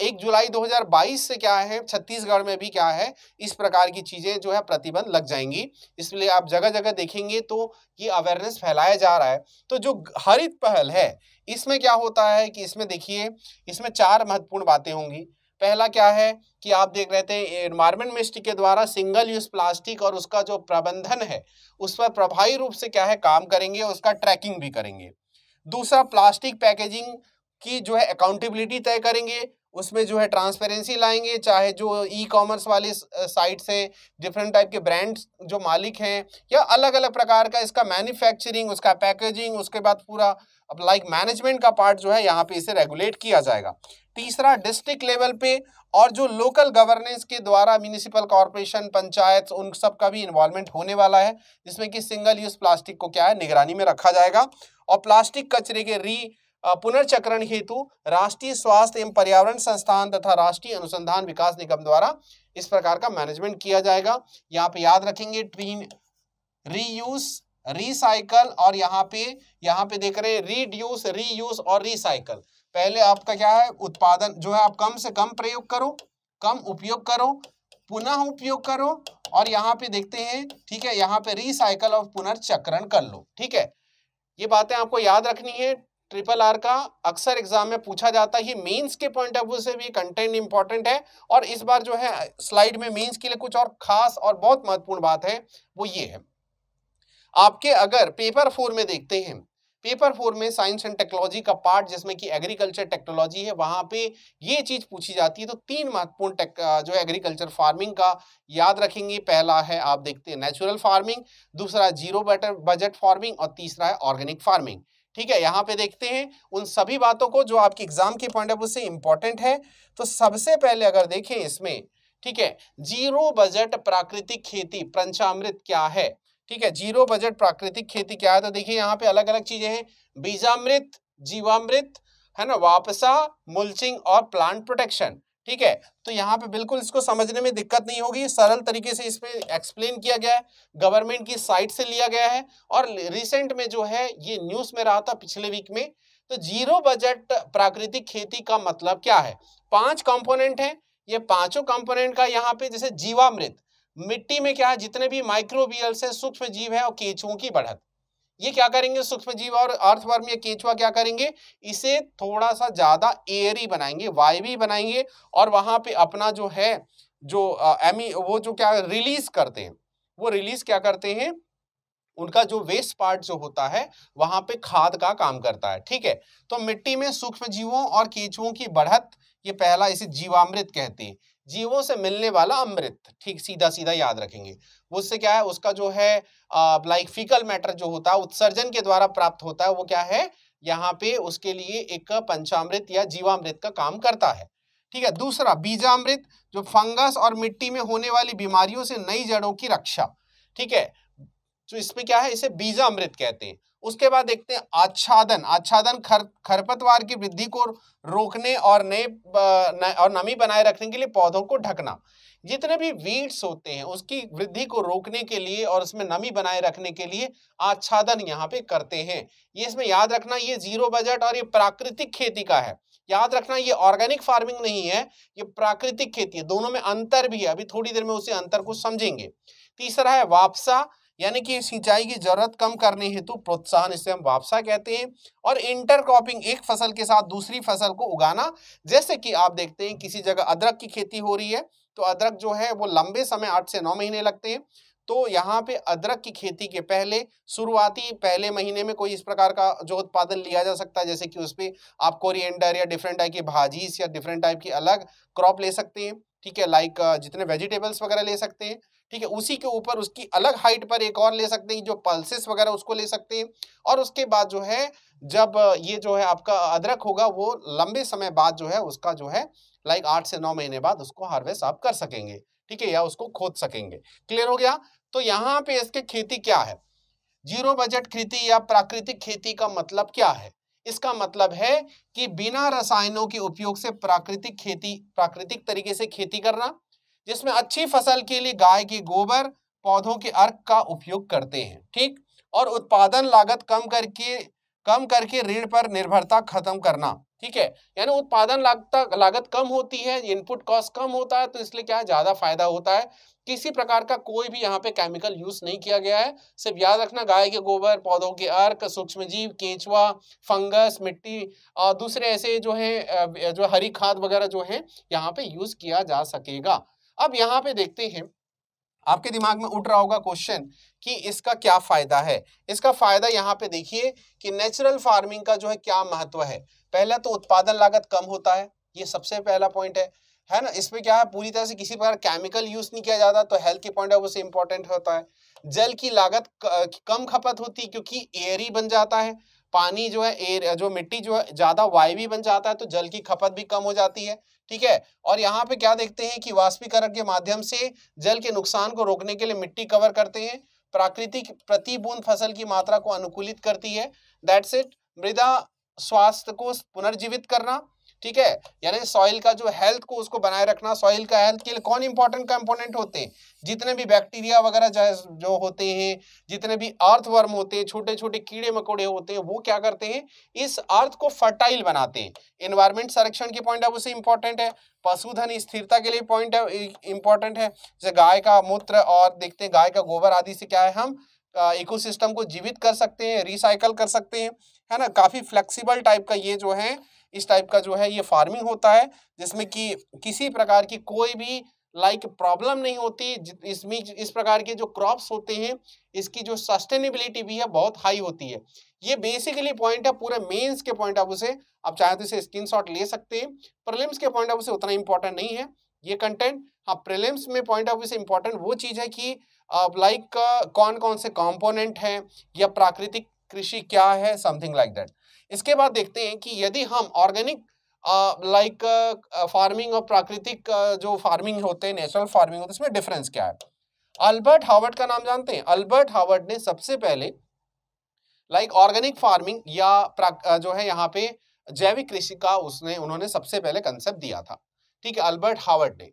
एक जुलाई 2022 से क्या है छत्तीसगढ़ में भी क्या है इस प्रकार की चीज़ें जो है प्रतिबंध लग जाएंगी इसलिए आप जगह जगह देखेंगे तो ये अवेयरनेस फैलाया जा रहा है तो जो हरित पहल है इसमें क्या होता है कि इसमें देखिए इसमें चार महत्वपूर्ण बातें होंगी पहला क्या है कि आप देख रहे थे एनवायरमेंट मिनिस्ट्री के द्वारा सिंगल यूज प्लास्टिक और उसका जो प्रबंधन है उस पर प्रभावी रूप से क्या है काम करेंगे और उसका ट्रैकिंग भी करेंगे दूसरा प्लास्टिक पैकेजिंग की जो है अकाउंटेबिलिटी तय करेंगे उसमें जो है ट्रांसपेरेंसी लाएंगे चाहे जो ई कॉमर्स वाली साइट्स से डिफरेंट टाइप के ब्रांड्स जो मालिक हैं या अलग अलग प्रकार का इसका मैन्युफैक्चरिंग उसका पैकेजिंग उसके बाद पूरा अब लाइक मैनेजमेंट का पार्ट जो है यहाँ पे इसे रेगुलेट किया जाएगा तीसरा डिस्ट्रिक्ट लेवल पे और जो लोकल गवर्नेंस के द्वारा म्यूनिसिपल कॉरपोरेशन पंचायत उन सब का भी इन्वॉल्वमेंट होने वाला है जिसमें कि सिंगल यूज प्लास्टिक को क्या है निगरानी में रखा जाएगा और प्लास्टिक कचरे के री पुनर्चक्रण हेतु राष्ट्रीय स्वास्थ्य एवं पर्यावरण संस्थान तथा राष्ट्रीय अनुसंधान विकास निगम द्वारा इस प्रकार का मैनेजमेंट किया जाएगा यहाँ पे याद रखेंगे ट्रीम रीयूज रिसाइकल और यहाँ पे यहाँ पे देख रहे हैं रीड्यूस रीयूज और रिसाइकल पहले आपका क्या है उत्पादन जो है आप कम से कम प्रयोग करो कम उपयोग करो पुनः उपयोग करो और यहाँ पे देखते हैं ठीक है यहाँ पे रिसाइकल और पुनर्चक्रण कर लो ठीक है ये बातें आपको याद रखनी है ट्रिपल आर का अक्सर एग्जाम में पूछा जाता है मेंस के पॉइंट ऑफ व्यू से भी कंटेंट इंपॉर्टेंट है और इस बार जो है स्लाइड में मेंस के लिए कुछ और खास और बहुत महत्वपूर्ण बात है वो ये है आपके अगर पेपर फोर में देखते हैं पेपर फोर में साइंस एंड टेक्नोलॉजी का पार्ट जिसमें कि एग्रीकल्चर टेक्नोलॉजी है वहां पे ये चीज पूछी जाती है तो तीन महत्वपूर्ण जो है एग्रीकल्चर फार्मिंग का याद रखेंगे पहला है आप देखते हैं नेचुरल फार्मिंग दूसरा जीरो बजट फार्मिंग और तीसरा है ऑर्गेनिक फार्मिंग ठीक है यहाँ पे देखते हैं उन सभी बातों को जो आपकी एग्जाम की पॉइंट ऑफ व्यू से इंपॉर्टेंट है तो सबसे पहले अगर देखें इसमें ठीक है जीरो बजट प्राकृतिक खेती पंचामृत क्या है ठीक है जीरो बजट प्राकृतिक खेती क्या है तो देखिए यहाँ पे अलग अलग चीजें हैं बीजामृत जीवामृत है ना वापसा मुल्चिंग और प्लांट प्रोटेक्शन ठीक है तो यहाँ पे बिल्कुल इसको समझने में दिक्कत नहीं होगी सरल तरीके से इसमें एक्सप्लेन किया गया है गवर्नमेंट की साइट से लिया गया है और रिसेंट में जो है ये न्यूज में रहा था पिछले वीक में तो जीरो बजट प्राकृतिक खेती का मतलब क्या है पांच कंपोनेंट हैं ये पांचों कंपोनेंट का यहाँ पे जैसे जीवामृत मिट्टी में क्या है जितने भी माइक्रोबियल से सूक्ष्म जीव है और केचुओं की बढ़त ये क्या करेंगे सूक्ष्म जीव और अर्थवर्म या केचुआ क्या करेंगे इसे थोड़ा सा ज्यादा एयरी बनाएंगे वायवी बनाएंगे और वहां पे अपना जो है जो एमी वो जो क्या रिलीज करते हैं वो रिलीज क्या करते हैं उनका जो वेस्ट पार्ट जो होता है वहां पे खाद का काम करता है ठीक है तो मिट्टी में सूक्ष्म जीवों और केचुओं की बढ़त ये पहला इसे जीवामृत कहते हैं जीवों से मिलने वाला अमृत ठीक सीधा सीधा याद रखेंगे उससे क्या है उसका जो है लाइक फिकल मैटर जो होता है उत्सर्जन के द्वारा प्राप्त होता है वो क्या है यहाँ पे उसके लिए एक पंचामृत या जीवामृत का काम करता है ठीक है दूसरा बीजामृत जो फंगस और मिट्टी में होने वाली बीमारियों से नई जड़ों की रक्षा ठीक है तो इसमें क्या है इसे बीजामृत कहते हैं उसके बाद देखते हैं आच्छादन आच्छादन खर खरपतवार की वृद्धि को रोकने और नए और नमी बनाए रखने के लिए पौधों को ढकना जितने भी वीड्स होते हैं उसकी वृद्धि को रोकने के लिए और उसमें नमी बनाए रखने के लिए आच्छादन यहाँ पे करते हैं ये इसमें याद रखना ये जीरो बजट और ये प्राकृतिक खेती का है याद रखना ये ऑर्गेनिक फार्मिंग नहीं है ये प्राकृतिक खेती है दोनों में अंतर भी है अभी थोड़ी देर में उसे अंतर को समझेंगे तीसरा है वापसा यानी कि सिंचाई की जरूरत कम करने हेतु प्रोत्साहन इसे हम वापसा कहते हैं और इंटरक्रॉपिंग एक फसल के साथ दूसरी फसल को उगाना जैसे कि आप देखते हैं किसी जगह अदरक की खेती हो रही है तो अदरक जो है वो लंबे समय आठ से नौ महीने लगते हैं तो यहाँ पे अदरक की खेती के पहले शुरुआती पहले महीने में कोई इस प्रकार का जो उत्पादन लिया जा सकता है जैसे कि उस पर आप कोरिएंडर या डिफरेंट टाइप की भाजीज या डिफरेंट टाइप की अलग क्रॉप ले सकते हैं ठीक है लाइक जितने वेजिटेबल्स वगैरह ले सकते हैं ठीक है उसी के ऊपर उसकी अलग हाइट पर एक और ले सकते हैं जो पल्सेस वगैरह उसको ले सकते हैं और उसके बाद जो है जब ये जो है आपका अदरक होगा वो लंबे समय बाद जो है उसका जो है लाइक आठ से नौ महीने बाद उसको हार्वेस्ट आप कर सकेंगे ठीक है या उसको खोद सकेंगे क्लियर हो गया तो यहाँ पे इसके खेती क्या है जीरो बजट खेती या प्राकृतिक खेती का मतलब क्या है इसका मतलब है कि बिना रसायनों के उपयोग से प्राकृतिक खेती प्राकृतिक तरीके से खेती करना जिसमें अच्छी फसल के लिए गाय के गोबर पौधों के अर्क का उपयोग करते हैं ठीक और उत्पादन लागत कम करके कम करके ऋण पर निर्भरता खत्म करना ठीक है यानी उत्पादन लागत लागत कम होती है इनपुट कॉस्ट कम होता है तो इसलिए क्या है ज़्यादा फायदा होता है किसी प्रकार का कोई भी यहाँ पे केमिकल यूज नहीं किया गया है सिर्फ याद रखना गाय के गोबर पौधों के अर्क सूक्ष्म जीव केंचुआ फंगस मिट्टी और दूसरे ऐसे जो है जो हरी खाद वगैरह जो है यहाँ पे यूज किया जा सकेगा अब यहाँ पे देखते हैं आपके दिमाग में उठ रहा होगा क्वेश्चन कि इसका क्या फायदा है इसका फायदा यहाँ पे देखिए कि नेचुरल फार्मिंग का जो है क्या महत्व है पहला तो उत्पादन लागत कम होता है ये सबसे पहला पॉइंट है है ना इसमें क्या है पूरी तरह से किसी प्रकार केमिकल यूज नहीं किया जाता तो हेल्थ के पॉइंट ऑफ व्यू से इंपॉर्टेंट होता है जल की लागत कम खपत होती है क्योंकि एयर ही बन जाता है पानी जो है एयर जो मिट्टी जो है ज़्यादा वायवी बन जाता है तो जल की खपत भी कम हो जाती है ठीक है और यहाँ पे क्या देखते हैं कि वाष्पीकरण के माध्यम से जल के नुकसान को रोकने के लिए मिट्टी कवर करते हैं प्राकृतिक प्रतिबूंद फसल की मात्रा को अनुकूलित करती है दैट्स इट मृदा स्वास्थ्य को पुनर्जीवित करना ठीक है यानी सॉइल का जो हेल्थ को उसको बनाए रखना सॉइल का हेल्थ के लिए कौन इंपॉर्टेंट कंपोनेंट होते हैं जितने भी बैक्टीरिया वगैरह जो होते हैं जितने भी अर्थ वर्म होते हैं छोटे छोटे कीड़े मकोड़े होते हैं वो क्या करते हैं इस अर्थ को फर्टाइल बनाते हैं इन्वायरमेंट संरक्षण के पॉइंट ऑफ व्यू से इंपॉर्टेंट है पशुधन स्थिरता के लिए पॉइंट इंपॉर्टेंट है जैसे गाय का मूत्र और देखते हैं गाय का गोबर आदि से क्या है हम इकोसिस्टम को जीवित कर सकते हैं रिसाइकल कर सकते हैं है ना काफ़ी फ्लेक्सिबल टाइप का ये जो है इस टाइप का जो है ये फार्मिंग होता है जिसमें कि किसी प्रकार की कोई भी लाइक like प्रॉब्लम नहीं होती इसमें इस प्रकार के जो क्रॉप्स होते हैं इसकी जो सस्टेनेबिलिटी भी है बहुत हाई होती है ये बेसिकली पॉइंट है पूरे मेंस के पॉइंट ऑफ उसे आप चाहे तो इसे स्क्रीनशॉट ले सकते हैं प्रीलिम्स के पॉइंट ऑफ उसे उतना इंपॉर्टेंट नहीं है ये कंटेंट हाँ प्रीलिम्स में पॉइंट ऑफ व्यू से इंपॉर्टेंट वो चीज़ है कि लाइक कौन कौन से कॉम्पोनेंट हैं या प्राकृतिक कृषि क्या है समथिंग लाइक दैट इसके बाद देखते हैं कि यदि हम ऑर्गेनिक लाइक फार्मिंग और प्राकृतिक uh, जो फार्मिंग होते हैं नेचुरल फार्मिंग होते हैं इसमें डिफरेंस क्या है अल्बर्ट हार्वर्ड का नाम जानते हैं अल्बर्ट हार्वर्ड ने सबसे पहले लाइक ऑर्गेनिक फार्मिंग या जो है यहाँ पे जैविक कृषि का उसने उन्होंने सबसे पहले कंसेप्ट दिया था ठीक है अल्बर्ट हार्वर्ड ने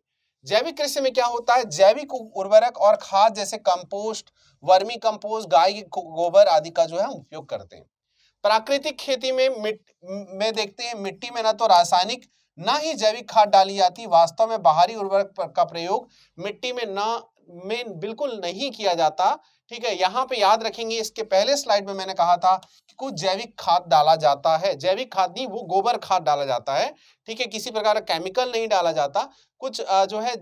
जैविक कृषि में क्या होता है जैविक उर्वरक और खाद जैसे कंपोस्ट वर्मी कंपोस्ट गाय गोबर आदि का जो है हम उपयोग करते हैं प्राकृतिक खेती में में देखते हैं मिट्टी में ना तो रासायनिक ना ही जैविक खाद डाली जाती वास्तव में बाहरी उर्वरक का प्रयोग मिट्टी में ना में बिल्कुल नहीं किया जाता ठीक है यहाँ पे याद रखेंगे इसके पहले स्लाइड में मैंने कहा था को जैविक खाद डाला जाता है जैविक खाद नहीं वो गोबर खाद डाला जाता है ठीक है किसी प्रकार का केमिकल नहीं डाला जाता कुछ जो है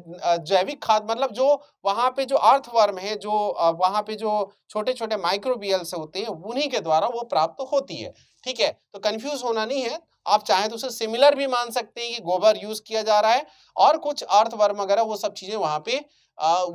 जैविक खाद मतलब जो वहाँ पे जो अर्थवर्म है जो वहाँ पे जो छोटे छोटे माइक्रोबियल्स होते हैं उन्हीं के द्वारा वो प्राप्त होती है ठीक है तो कंफ्यूज होना नहीं है आप चाहें तो उसे सिमिलर भी मान सकते हैं कि गोबर यूज किया जा रहा है और कुछ अर्थवर्म वगैरह वो सब चीजें वहाँ पे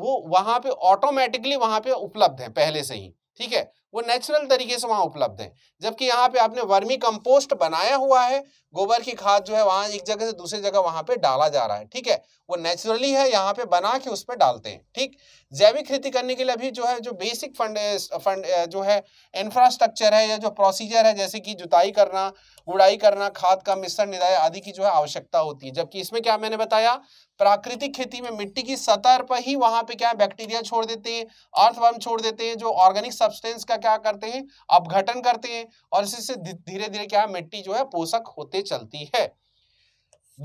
वो वहाँ पे ऑटोमेटिकली वहाँ पे उपलब्ध है पहले से ही ठीक है वो नेचुरल तरीके से वहां उपलब्ध है जबकि यहाँ पे आपने वर्मी कंपोस्ट बनाया हुआ है गोबर की खाद जो है वहां एक जगह से दूसरी जगह वहां पे डाला जा रहा है ठीक है वो नेचुरली है यहाँ पे बना के उस पर डालते हैं ठीक जैविक खेती करने के लिए अभी जो है जो बेसिक फंड फंड जो है इंफ्रास्ट्रक्चर है या जो प्रोसीजर है जैसे कि जुताई करना गुड़ाई करना खाद का मिश्रण निदाय आदि की जो है आवश्यकता होती है जबकि इसमें क्या मैंने बताया प्राकृतिक खेती में मिट्टी की सतह पर ही वहां पे क्या है बैक्टीरिया छोड़ देते हैं अर्थवर्म छोड़ देते हैं जो ऑर्गेनिक सब्सटेंस का क्या करते हैं अपघटन करते हैं और इसी से धीरे धीरे क्या है मिट्टी जो है पोषक होते चलती है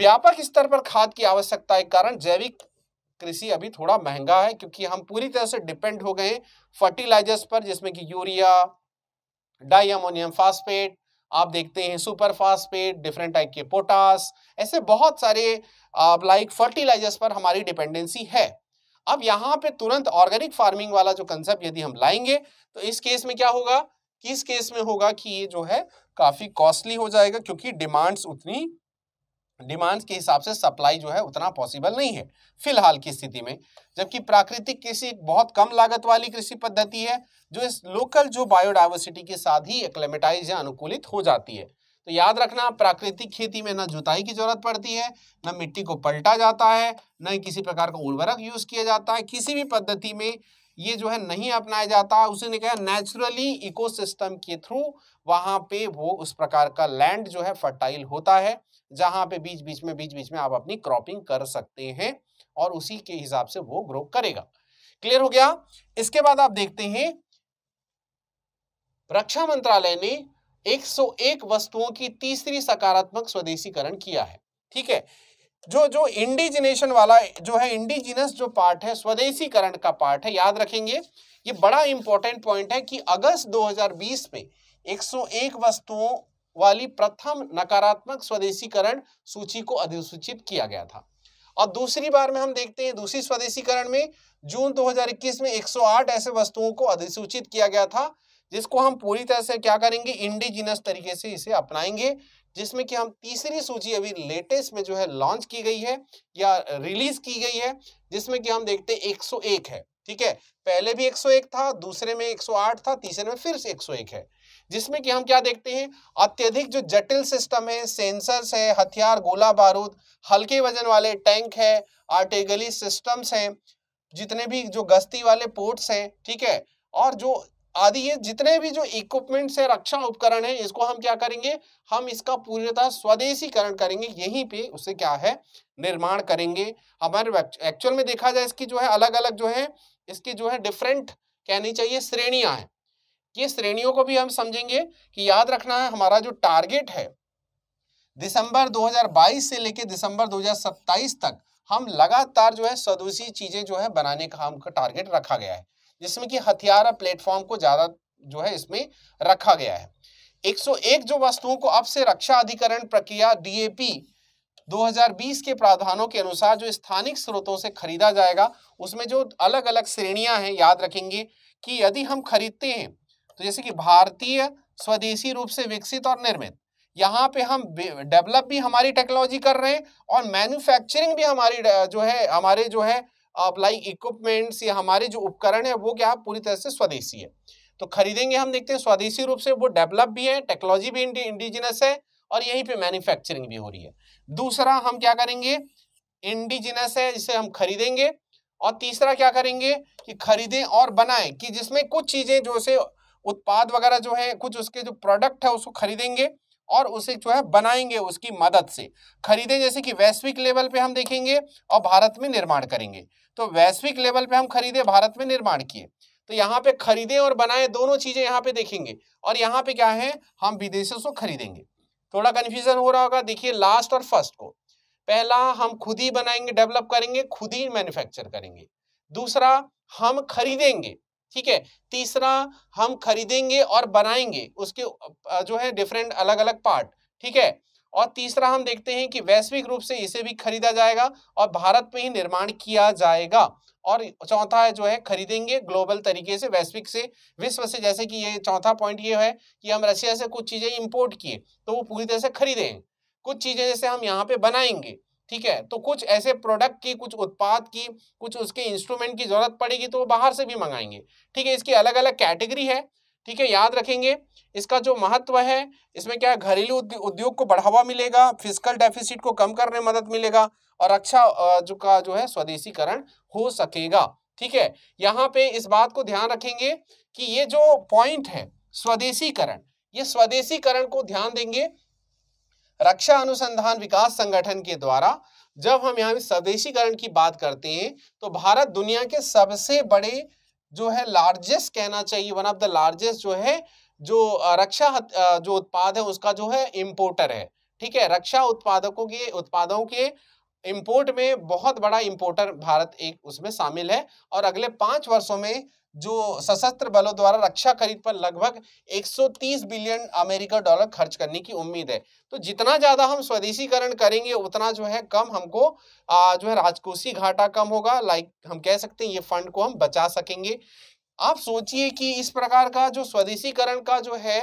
व्यापक स्तर पर खाद की आवश्यकता के कारण जैविक कृषि अभी थोड़ा महंगा है क्योंकि हम पूरी तरह से डिपेंड हो गए फर्टिलाइजर्स पर जिसमें कि यूरिया डाइमोनियम फास्फेट आप देखते हैं सुपर फास्फेट डिफरेंट टाइप के पोटास ऐसे बहुत सारे लाइक फर्टिलाइजर्स पर हमारी डिपेंडेंसी है अब यहाँ पे तुरंत ऑर्गेनिक फार्मिंग वाला जो कंसेप्ट यदि हम लाएंगे तो इस केस में क्या होगा किस केस में होगा कि ये जो है काफ़ी कॉस्टली हो जाएगा क्योंकि डिमांड्स उतनी डिमांड्स के हिसाब से सप्लाई जो है उतना पॉसिबल नहीं है फिलहाल की स्थिति में जबकि प्राकृतिक कृषि बहुत कम लागत वाली कृषि पद्धति है जो इस लोकल जो बायोडाइवर्सिटी के साथ ही एक्लेमेटाइज या अनुकूलित हो जाती है तो याद रखना प्राकृतिक खेती में न जुताई की जरूरत पड़ती है न मिट्टी को पलटा जाता है न किसी प्रकार का उर्वरक यूज किया जाता है किसी भी पद्धति में ये जो है नहीं अपनाया जाता उसने कहा नेचुरली इकोसिस्टम के थ्रू वहां पे वो उस प्रकार का लैंड जो है फर्टाइल होता है जहां पे बीच बीच में बीच बीच में आप अपनी क्रॉपिंग कर सकते हैं और उसी के हिसाब से वो ग्रो करेगा क्लियर हो गया इसके बाद आप देखते हैं रक्षा मंत्रालय ने 101 वस्तुओं की तीसरी सकारात्मक स्वदेशीकरण किया है ठीक है जो जो इंडिजिनेशन वाला जो है इंडिजिनस जो पार्ट है स्वदेशीकरण का पार्ट है याद रखेंगे ये बड़ा इंपॉर्टेंट पॉइंट है कि अगस्त 2020 में 101 वस्तुओं वाली प्रथम नकारात्मक स्वदेशीकरण सूची को अधिसूचित किया गया था और दूसरी बार में हम देखते हैं दूसरी स्वदेशीकरण में जून 2021 में 108 ऐसे वस्तुओं को अधिसूचित किया गया था जिसको हम पूरी तरह से क्या करेंगे इंडिजिनस तरीके से इसे अपनाएंगे जिसमें कि हम तीसरी सूची अभी लेटेस्ट में जो है लॉन्च की गई है या रिलीज की गई है जिसमें कि हम देखते हैं 101 है ठीक है पहले भी 101 था दूसरे में 108 था तीसरे में फिर से 101 है जिसमें कि हम क्या देखते हैं अत्यधिक जो जटिल सिस्टम है सेंसर्स है हथियार गोला बारूद हल्के वजन वाले टैंक है आर्टिगली सिस्टम्स हैं जितने भी जो गश्ती वाले पोर्ट्स हैं ठीक है और जो आदि ये जितने भी जो इक्विपमेंट्स है रक्षा उपकरण है इसको हम क्या करेंगे हम इसका पूर्णतः स्वदेशीकरण करेंगे यहीं पे उसे क्या है निर्माण करेंगे हमारे एक्चुअल में देखा जाए इसकी जो है अलग अलग जो है इसकी जो है डिफरेंट कहनी चाहिए श्रेणियां हैं ये श्रेणियों को भी हम समझेंगे कि याद रखना है हमारा जो टारगेट है दिसंबर 2022 से लेकर दिसंबर 2027 तक हम लगातार जो है स्वदेशी चीजें जो है बनाने का हम टारगेट रखा गया है जिसमें कि हथियार प्लेटफॉर्म को ज्यादा जो है इसमें रखा गया है 101 जो वस्तुओं को अब से रक्षा अधिकरण प्रक्रिया डीएपी 2020 के प्रावधानों के अनुसार जो स्थानिक स्रोतों से खरीदा जाएगा उसमें जो अलग अलग श्रेणियां हैं याद रखेंगे कि यदि हम खरीदते हैं तो जैसे कि भारतीय स्वदेशी रूप से विकसित और निर्मित यहाँ पे हम डेवलप भी हमारी टेक्नोलॉजी कर रहे हैं और मैन्युफैक्चरिंग भी हमारी जो है हमारे जो है अप्लाई इक्विपमेंट्स या हमारे जो उपकरण है वो क्या पूरी तरह से स्वदेशी है तो खरीदेंगे हम देखते हैं स्वदेशी रूप से वो डेवलप भी है टेक्नोलॉजी भी इंडिजिनस है और यहीं पे मैन्युफैक्चरिंग भी हो रही है दूसरा हम क्या करेंगे इंडिजिनस है जिसे हम खरीदेंगे और तीसरा क्या करेंगे कि खरीदें और बनाएं कि जिसमें कुछ चीज़ें जो से उत्पाद वगैरह जो है कुछ उसके जो प्रोडक्ट है उसको खरीदेंगे और उसे जो है बनाएंगे उसकी मदद से खरीदे जैसे कि वैश्विक लेवल पे हम देखेंगे और भारत में निर्माण करेंगे तो वैश्विक लेवल पे हम खरीदे भारत में निर्माण किए तो यहाँ पे खरीदे और बनाए दोनों चीजें यहाँ पे देखेंगे और यहाँ पे क्या है हम विदेशों से खरीदेंगे थोड़ा कन्फ्यूजन हो रहा होगा देखिए लास्ट और फर्स्ट को पहला हम खुद ही बनाएंगे डेवलप करेंगे खुद ही मैन्युफैक्चर करेंगे दूसरा हम खरीदेंगे ठीक है तीसरा हम खरीदेंगे और बनाएंगे उसके जो है डिफरेंट अलग अलग पार्ट ठीक है और तीसरा हम देखते हैं कि वैश्विक रूप से इसे भी खरीदा जाएगा और भारत में ही निर्माण किया जाएगा और चौथा है जो है खरीदेंगे ग्लोबल तरीके से वैश्विक से विश्व से जैसे कि ये चौथा पॉइंट ये है कि हम रशिया से कुछ चीज़ें इंपोर्ट किए तो वो पूरी तरह से खरीदें कुछ चीज़ें जैसे हम यहाँ पे बनाएंगे ठीक है तो कुछ ऐसे प्रोडक्ट की कुछ उत्पाद की कुछ उसके इंस्ट्रूमेंट की जरूरत पड़ेगी तो वो बाहर से भी मंगाएंगे ठीक है इसकी अलग अलग कैटेगरी है ठीक है याद रखेंगे इसका जो महत्व है इसमें क्या है घरेलू उद्योग को बढ़ावा मिलेगा फिजिकल डेफिसिट को कम करने में मदद मिलेगा और अच्छा जो का जो है स्वदेशीकरण हो सकेगा ठीक है यहाँ पे इस बात को ध्यान रखेंगे कि ये जो पॉइंट है स्वदेशीकरण ये स्वदेशीकरण को ध्यान देंगे रक्षा अनुसंधान विकास संगठन के द्वारा जब हम यहाँ स्वदेशीकरण की बात करते हैं तो भारत दुनिया के सबसे बड़े जो है लार्जेस्ट कहना चाहिए वन ऑफ द लार्जेस्ट जो है जो रक्षा जो उत्पाद है उसका जो है इम्पोर्टर है ठीक है रक्षा उत्पादकों के उत्पादों के इम्पोर्ट में बहुत बड़ा इम्पोर्टर भारत एक उसमें शामिल है और अगले पांच वर्षों में जो सशस्त्र बलों द्वारा रक्षा खरीद पर लगभग 130 बिलियन अमेरिका डॉलर खर्च करने की उम्मीद है तो जितना ज्यादा हम स्वदेशीकरण करेंगे उतना जो है कम हमको आ, जो है राजकोषीय घाटा कम होगा लाइक हम कह सकते हैं ये फंड को हम बचा सकेंगे आप सोचिए कि इस प्रकार का जो स्वदेशीकरण का जो है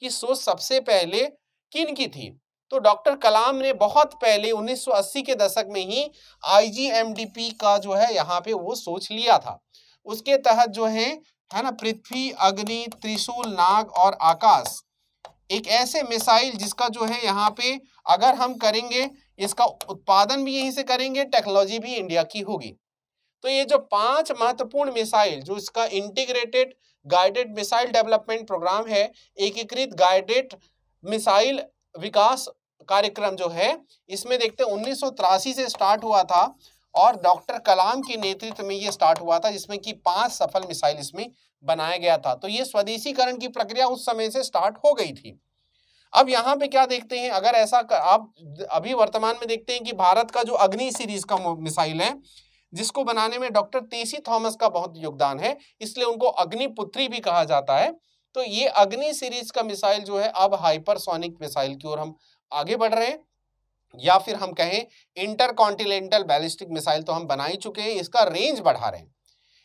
कि सोच सबसे पहले किन की थी तो डॉक्टर कलाम ने बहुत पहले 1980 के दशक में ही आईजीएमडीपी का जो है यहाँ पे वो सोच लिया था उसके तहत जो है है ना पृथ्वी अग्नि त्रिशूल नाग और आकाश एक ऐसे मिसाइल जिसका जो है यहाँ पे अगर हम करेंगे इसका उत्पादन भी यहीं से करेंगे टेक्नोलॉजी भी इंडिया की होगी तो ये जो पांच महत्वपूर्ण मिसाइल जो इसका integrated guided missile development programme है एकीकृत गाइडेड मिसाइल विकास कार्यक्रम जो है इसमें देखते उन्नीस से स्टार्ट हुआ था और डॉक्टर कलाम के नेतृत्व में ये स्टार्ट हुआ था जिसमें कि पांच सफल मिसाइल इसमें बनाया गया था तो ये स्वदेशीकरण की प्रक्रिया उस समय से स्टार्ट हो गई थी अब यहाँ पे क्या देखते हैं अगर ऐसा कर, आप अभी वर्तमान में देखते हैं कि भारत का जो अग्नि सीरीज का मिसाइल है जिसको बनाने में डॉक्टर तेसी थॉमस का बहुत योगदान है इसलिए उनको अग्निपुत्री भी कहा जाता है तो ये अग्नि सीरीज का मिसाइल जो है अब हाइपरसोनिक मिसाइल की ओर हम आगे बढ़ रहे हैं या फिर हम कहें इंटरकॉन्टिनेंटल बैलिस्टिक मिसाइल तो हम बना ही चुके हैं इसका रेंज बढ़ा रहे हैं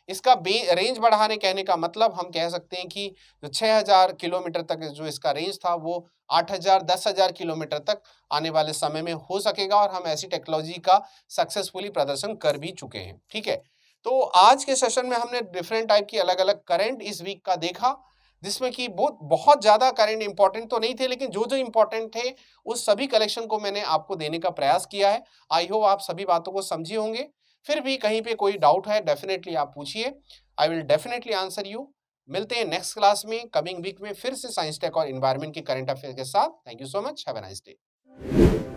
इसका रेंज बढ़ाने कहने का मतलब हम कह सकते हैं कि जो 6000 किलोमीटर तक जो इसका रेंज था वो 8000 10000 किलोमीटर तक आने वाले समय में हो सकेगा और हम ऐसी टेक्नोलॉजी का सक्सेसफुली प्रदर्शन कर भी चुके हैं ठीक है तो आज के सेशन में हमने डिफरेंट टाइप की अलग अलग करंट इस वीक का देखा जिसमें कि बहुत बहुत ज़्यादा करेंट इंपॉर्टेंट तो नहीं थे लेकिन जो जो इंपॉर्टेंट थे उस सभी कलेक्शन को मैंने आपको देने का प्रयास किया है आई होप आप सभी बातों को समझे होंगे फिर भी कहीं पे कोई डाउट है डेफिनेटली आप पूछिए I will definitely answer you मिलते हैं नेक्स्ट क्लास में कमिंग वीक में फिर से साइंस टेक और इन्वायरमेंट के करंट अफेयर के साथ thank you so much have a nice day